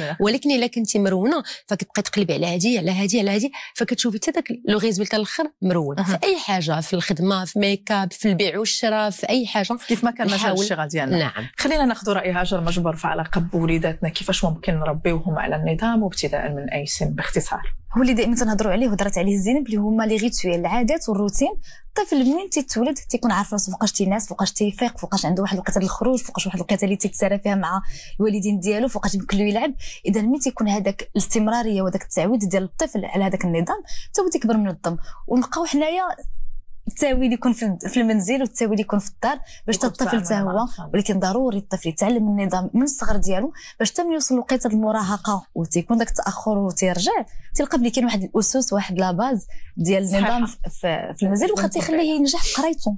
آه، ولكن الا كنتي مرونه فكتبقي تقلبي على هذه على هذه على هذه فكتشوفي حتى ذاك لو ريزولتا الاخر مرون في اي حاجه في الخدمه في ميك اب في البيع والشراء في اي حاجه كيف ما كان مجال الشغل ديالنا نعم خلينا ناخذ راي هاجر مجبر في علاقه بوليداتنا كيفاش ممكن نربيوهم على النظام وابتداء من اي سن باختصار هو اللي دائما تنهضروا عليه وهضرات عليه زينب اللي هما لي غيتويل العادات والروتين الطفل منين تيتولد تيكون عارف راسو فوقاش تيناس فوقاش تيفيق فوقاش عنده واحد الوقت الخروج فوقاش واحد الوقت اللي تيتسارى فيها مع الوالدين ديالو فوقاش يمكن يلعب اذا منين تيكون هذاك الاستمراريه وذاك التعويد ديال الطفل على هذاك النظام تا هو تيكبر منظم ونبقاو حنايا اللي يكون في المنزل اللي يكون في الدار باش حتى الطفل حتى هو ولكن ضروري الطفل يتعلم النظام من الصغر ديالو باش تم يوصل وقيته المراهقه وتيكون داك التاخر وتيرجع تلقى بلي كاين واحد الاسس واحد لا باز ديال النظام في, المنزل وخا تيخليه ينجح في قرايته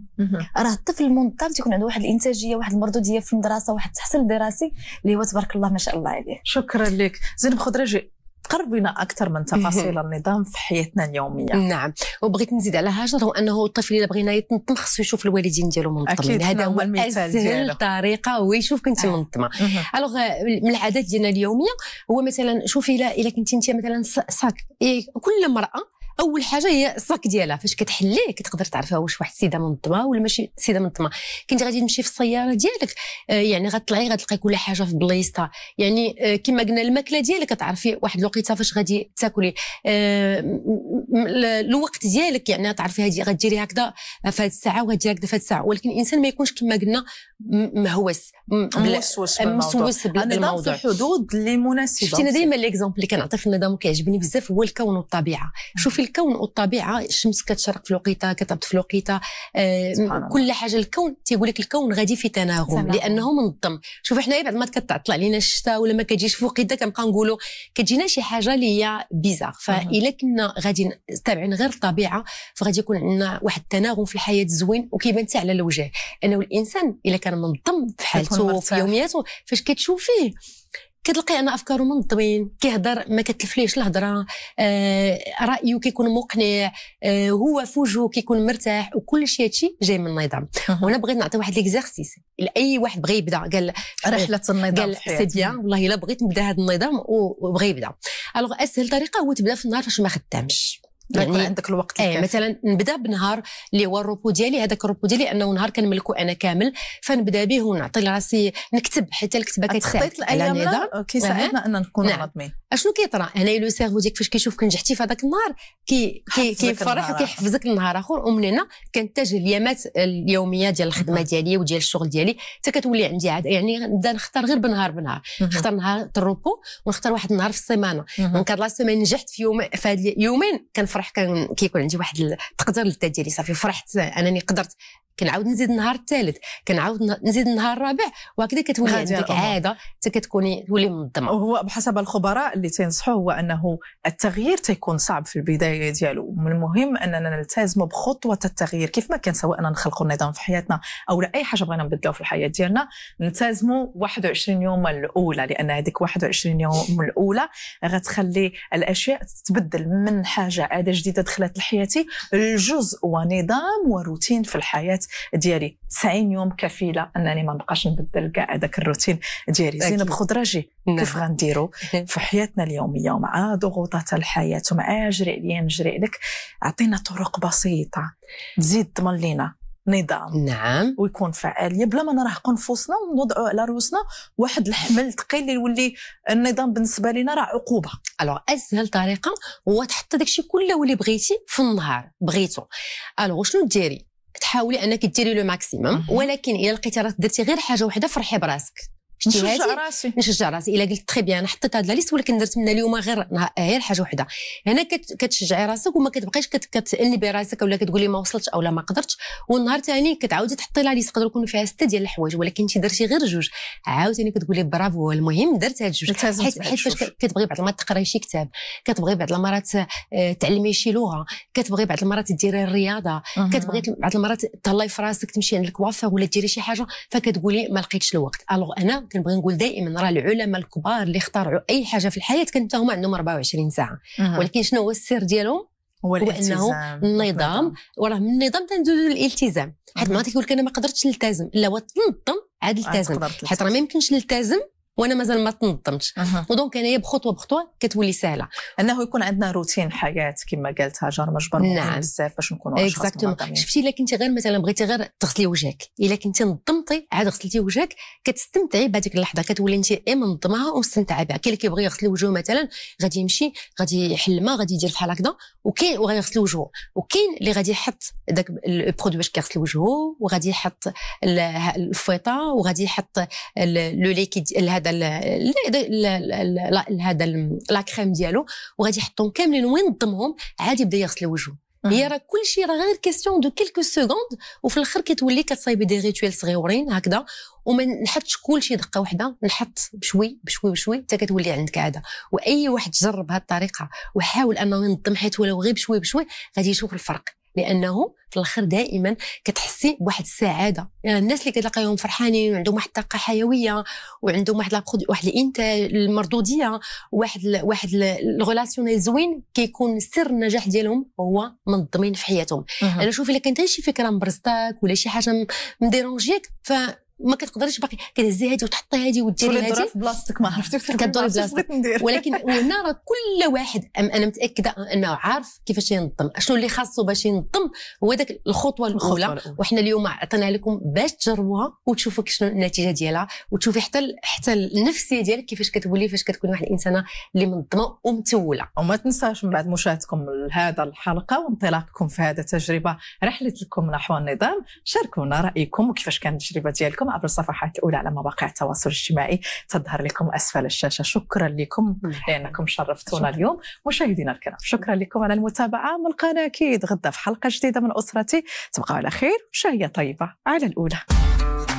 راه الطفل المنظم تيكون عنده واحد الانتاجيه واحد المردوديه في المدرسه واحد التحصيل الدراسي اللي هو تبارك الله ما شاء الله عليه شكرا لك زينب خضرجي تقربنا اكثر من تفاصيل النظام في حياتنا اليوميه نعم وبغيت نزيد على هاجر هو انه الطفل الا بغينا يتنظم خصو يشوف الوالدين ديالو منظمين هذا هو اسهل طريقه هو يشوفك انت منظمه أه. الوغ من العادات ديالنا اليوميه هو مثلا شوفي الا الا كنتي انت مثلا ساك إيه كل امراه اول حاجه هي الصاك ديالها فاش كتحليه كتقدر تعرفها واش واحد السيده منظمه ولا ماشي سيده منظمه كنت غادي تمشي في السياره ديالك آه، يعني غتطلعي غتلقاي كل حاجه في بلايصتها يعني آه، كما قلنا الماكله ديالك كتعرفي واحد الوقيته فاش غادي تاكلي آه، الوقت ديالك يعني تعرفي هادي غديري هكذا في هاد الساعه وهادي هكذا في هاد الساعه ولكن الانسان ما يكونش كما قلنا مهوس موسوس موسوس بالموضوع الحدود اللي مناسبه شفتي انا دائما ليكزومبل اللي كنعطي في النظام وكيعجبني بزاف هو الكون والطبيعه شوفي الكون والطبيعه الشمس كتشرق في الوقيته كتهبط في الوقيته آه كل حاجه الكون تيقول لك الكون غادي في تناغم لانه منظم شوف حنايا بعد ما كتعطل علينا الشتاء ولا ما كتجيش في وقيته كنبقى نقولوا كتجينا شي حاجه اللي هي بيزار فاذا كنا غادي تابعين غير الطبيعه فغادي يكون عندنا واحد التناغم في الحياه زوين وكيبان حتى على الوجه انه الانسان اذا كان منظم في حالته في يومياته فاش كتشوفيه كتلقي انا افكاره منظمين كيهضر ما كتلفليش الهضره آه رايه كيكون مقنع آه هو في كيكون مرتاح وكل شيء هادشي جاي من النظام وانا بغيت نعطي واحد ليكزارسيس لاي واحد بغى يبدا قال رحله النظام قال سي والله الا بغيت نبدا هذا النظام وبغى يبدا الوغ اسهل طريقه هو تبدا في النهار فاش ما خدامش ما يعني يكون عندك الوقت إيه، الكافي مثلا نبدا بنهار اللي هو الروبو ديالي هذاك الروبو ديالي انه نهار كنملكو انا كامل فنبدا به ونعطي لراسي نكتب حيت الكتابه كتساعد على النظام كيساعدنا ان نكون نعم. منظمين اشنو كيطرا هنا لو سيرفو ديالك فاش كيشوفك نجحتي في هذاك النهار كي كي كيفرح وكيحفزك النهار اخر ومن هنا كنتجه اليامات اليوميه ديال الخدمه ديالي وديال الشغل ديالي حتى كتولي عندي عاد يعني نبدا نختار غير بنهار بنهار نختار نهار الروبو ونختار واحد النهار في السيمانه دونك لا سيمين نجحت في يوم في يومين كنفرح الفرح كان كيكون عندي واحد تقدر اللذه ديالي صافي فرحت انني قدرت كنعاود نزيد النهار الثالث كنعاود نزيد النهار الرابع وهكذا كتولي عندك عاده حتى كتكوني تولي منظمه وهو بحسب الخبراء اللي تنصحوا هو انه التغيير تيكون صعب في البدايه ديالو من المهم اننا نلتزم بخطوه التغيير كيف ما كان سواء نخلقوا النظام في حياتنا او لا اي حاجه بغينا نبدلوها في الحياه ديالنا نلتزموا 21 يوم الاولى لان هذيك 21 يوم الاولى غتخلي الاشياء تتبدل من حاجه عاده جديده دخلت لحياتي الجزء ونظام وروتين في الحياه ديالي 90 يوم كفيله انني ما نبقاش نبدل كاع هذاك الروتين ديالي زينب خضراجي نعم. كيف غنديروا في حياتنا اليوميه ومع ضغوطات الحياه ومع جري عليا نجري عليك اعطينا طرق بسيطه تزيد تضمن لينا نظام نعم ويكون فعاليه بلا ما نرهقوا نفوسنا ونوضعوا على روسنا واحد الحمل ثقيل اللي يولي النظام بالنسبه لنا راه عقوبه الوغ اسهل طريقه هو تحط داكشي كله اللي بغيتي في النهار بغيتو الوغ شنو ديري تحاولي انك ديري لو ماكسيموم ولكن الا لقيتي راك درتي غير حاجه وحده فرحي براسك شتي نشجع راسي نشجع راسي الا قلت تري بيان حطيت هاد لا ليست ولكن درت منها اليوم غير غير حاجه وحده هنا كتشجعي راسك وما كتبقايش كتاني براسك ولا كتقولي ما وصلتش اولا ما قدرتش والنهار الثاني كتعاودي تحطي لا ليست تقدر يكون فيها سته ديال الحوايج ولكن انت درتي غير جوج عاوتاني كتقولي برافو المهم درت هاد جوج حيت حيت فاش كتبغي بعض المرات تقراي شي كتاب كتبغي بعض المرات آه، تعلمي شي لغه كتبغي بعض المرات ديري الرياضه كتبغي بعض المرات تهلاي في راسك تمشي عند الكوافه ولا ديري شي حاجه فكتقولي ما لقيتش الوقت الوغ انا كنبغي نقول دائما راه العلماء الكبار اللي اخترعوا اي حاجه في الحياه كانت هما عندهم 24 ساعه أه. ولكن شنو هو السر ديالهم هو انه النظام وراه من النظام تندوزو للالتزام حيت ما تيقول لك انا ما قدرتش نلتزم لا وتنظم عاد التزم آه، حيت راه ما يمكنش نلتزم وانا مازال ما تنظمتش أه. ودونك انايا بخطوه بخطوه كتولي سهله انه يكون عندنا روتين حياه كما قالت هاجر مجبر نعم بزاف باش نكونوا اشخاص شفتي الا كنتي غير مثلا بغيتي غير تغسلي وجهك الا كنتي نظمتي عاد غسلتي وجهك كتستمتعي بهذيك اللحظه كتولي انت اي منظمها ومستمتعه بها كاين اللي كيبغي يغسل وجهه مثلا غادي يمشي غادي يحل ما غادي يدير بحال هكذا وكاين يغسل وجهه وكاين اللي غادي يحط داك البرودوي باش كيغسل وجهه وغادي يحط الفيطه وغادي يحط لو ليكيد هذا هذا لا كريم ديالو وغادي يحطهم كاملين وين نظمهم عاد يبدا يغسل وجهه هي راه كل شيء راه غير كيستيون دو كيلكو سكوند وفي الاخر كتولي كتصايبي دي ريتويل صغيورين هكذا وما نحطش شيء دقه واحده نحط بشوي بشوي بشوي حتى كتولي عندك عاده واي واحد جرب هذه الطريقه وحاول انه ينظم حيت ولو غير بشوي بشوي غادي يشوف الفرق لانه في الاخر دائما كتحسي بواحد السعاده يعني الناس اللي كتلاقيهم فرحانين وعندهم واحد الطاقه حيويه وعندهم واحد واحد الانتاج المردوديه واحد ل... واحد الغولاسيونيل زوين كيكون سر النجاح ديالهم هو منظمين في حياتهم انا شوفي الا كانت شي فكره مبرزطاك ولا شي حاجه مديرونجيك ف ما كتقدريش باقي كتهزي هذه وتحطي هذه وديري هذه في بلاصتك ما عرفتش كدوري بلاصتك ولكن هنا راه كل واحد انا متاكده انه عارف كيفاش ينظم شنو اللي خاصو باش ينظم هو داك الخطوه الاولى وحنا اليوم عطينا لكم باش تجربوها وتشوفوا شنو النتيجه ديالها وتشوفي حتى حتى النفسيه ديالك كيفاش كتولي فاش كتكون واحد الانسانه اللي منظمه ومتوله وما تنساوش من بعد مشاهدتكم لهذا الحلقه وانطلاقكم في هذا التجربه رحلتكم نحو النظام شاركونا رايكم وكيفاش كانت التجربه ديالكم عبر الصفحات الأولى على مواقع التواصل الاجتماعي تظهر لكم أسفل الشاشة شكرا لكم لأنكم شرفتونا اليوم مشاهدينا الكرام شكرا لكم على المتابعة من القناة أكيد غدا في حلقة جديدة من أسرتي تبقوا على خير وشهية طيبة على الأولى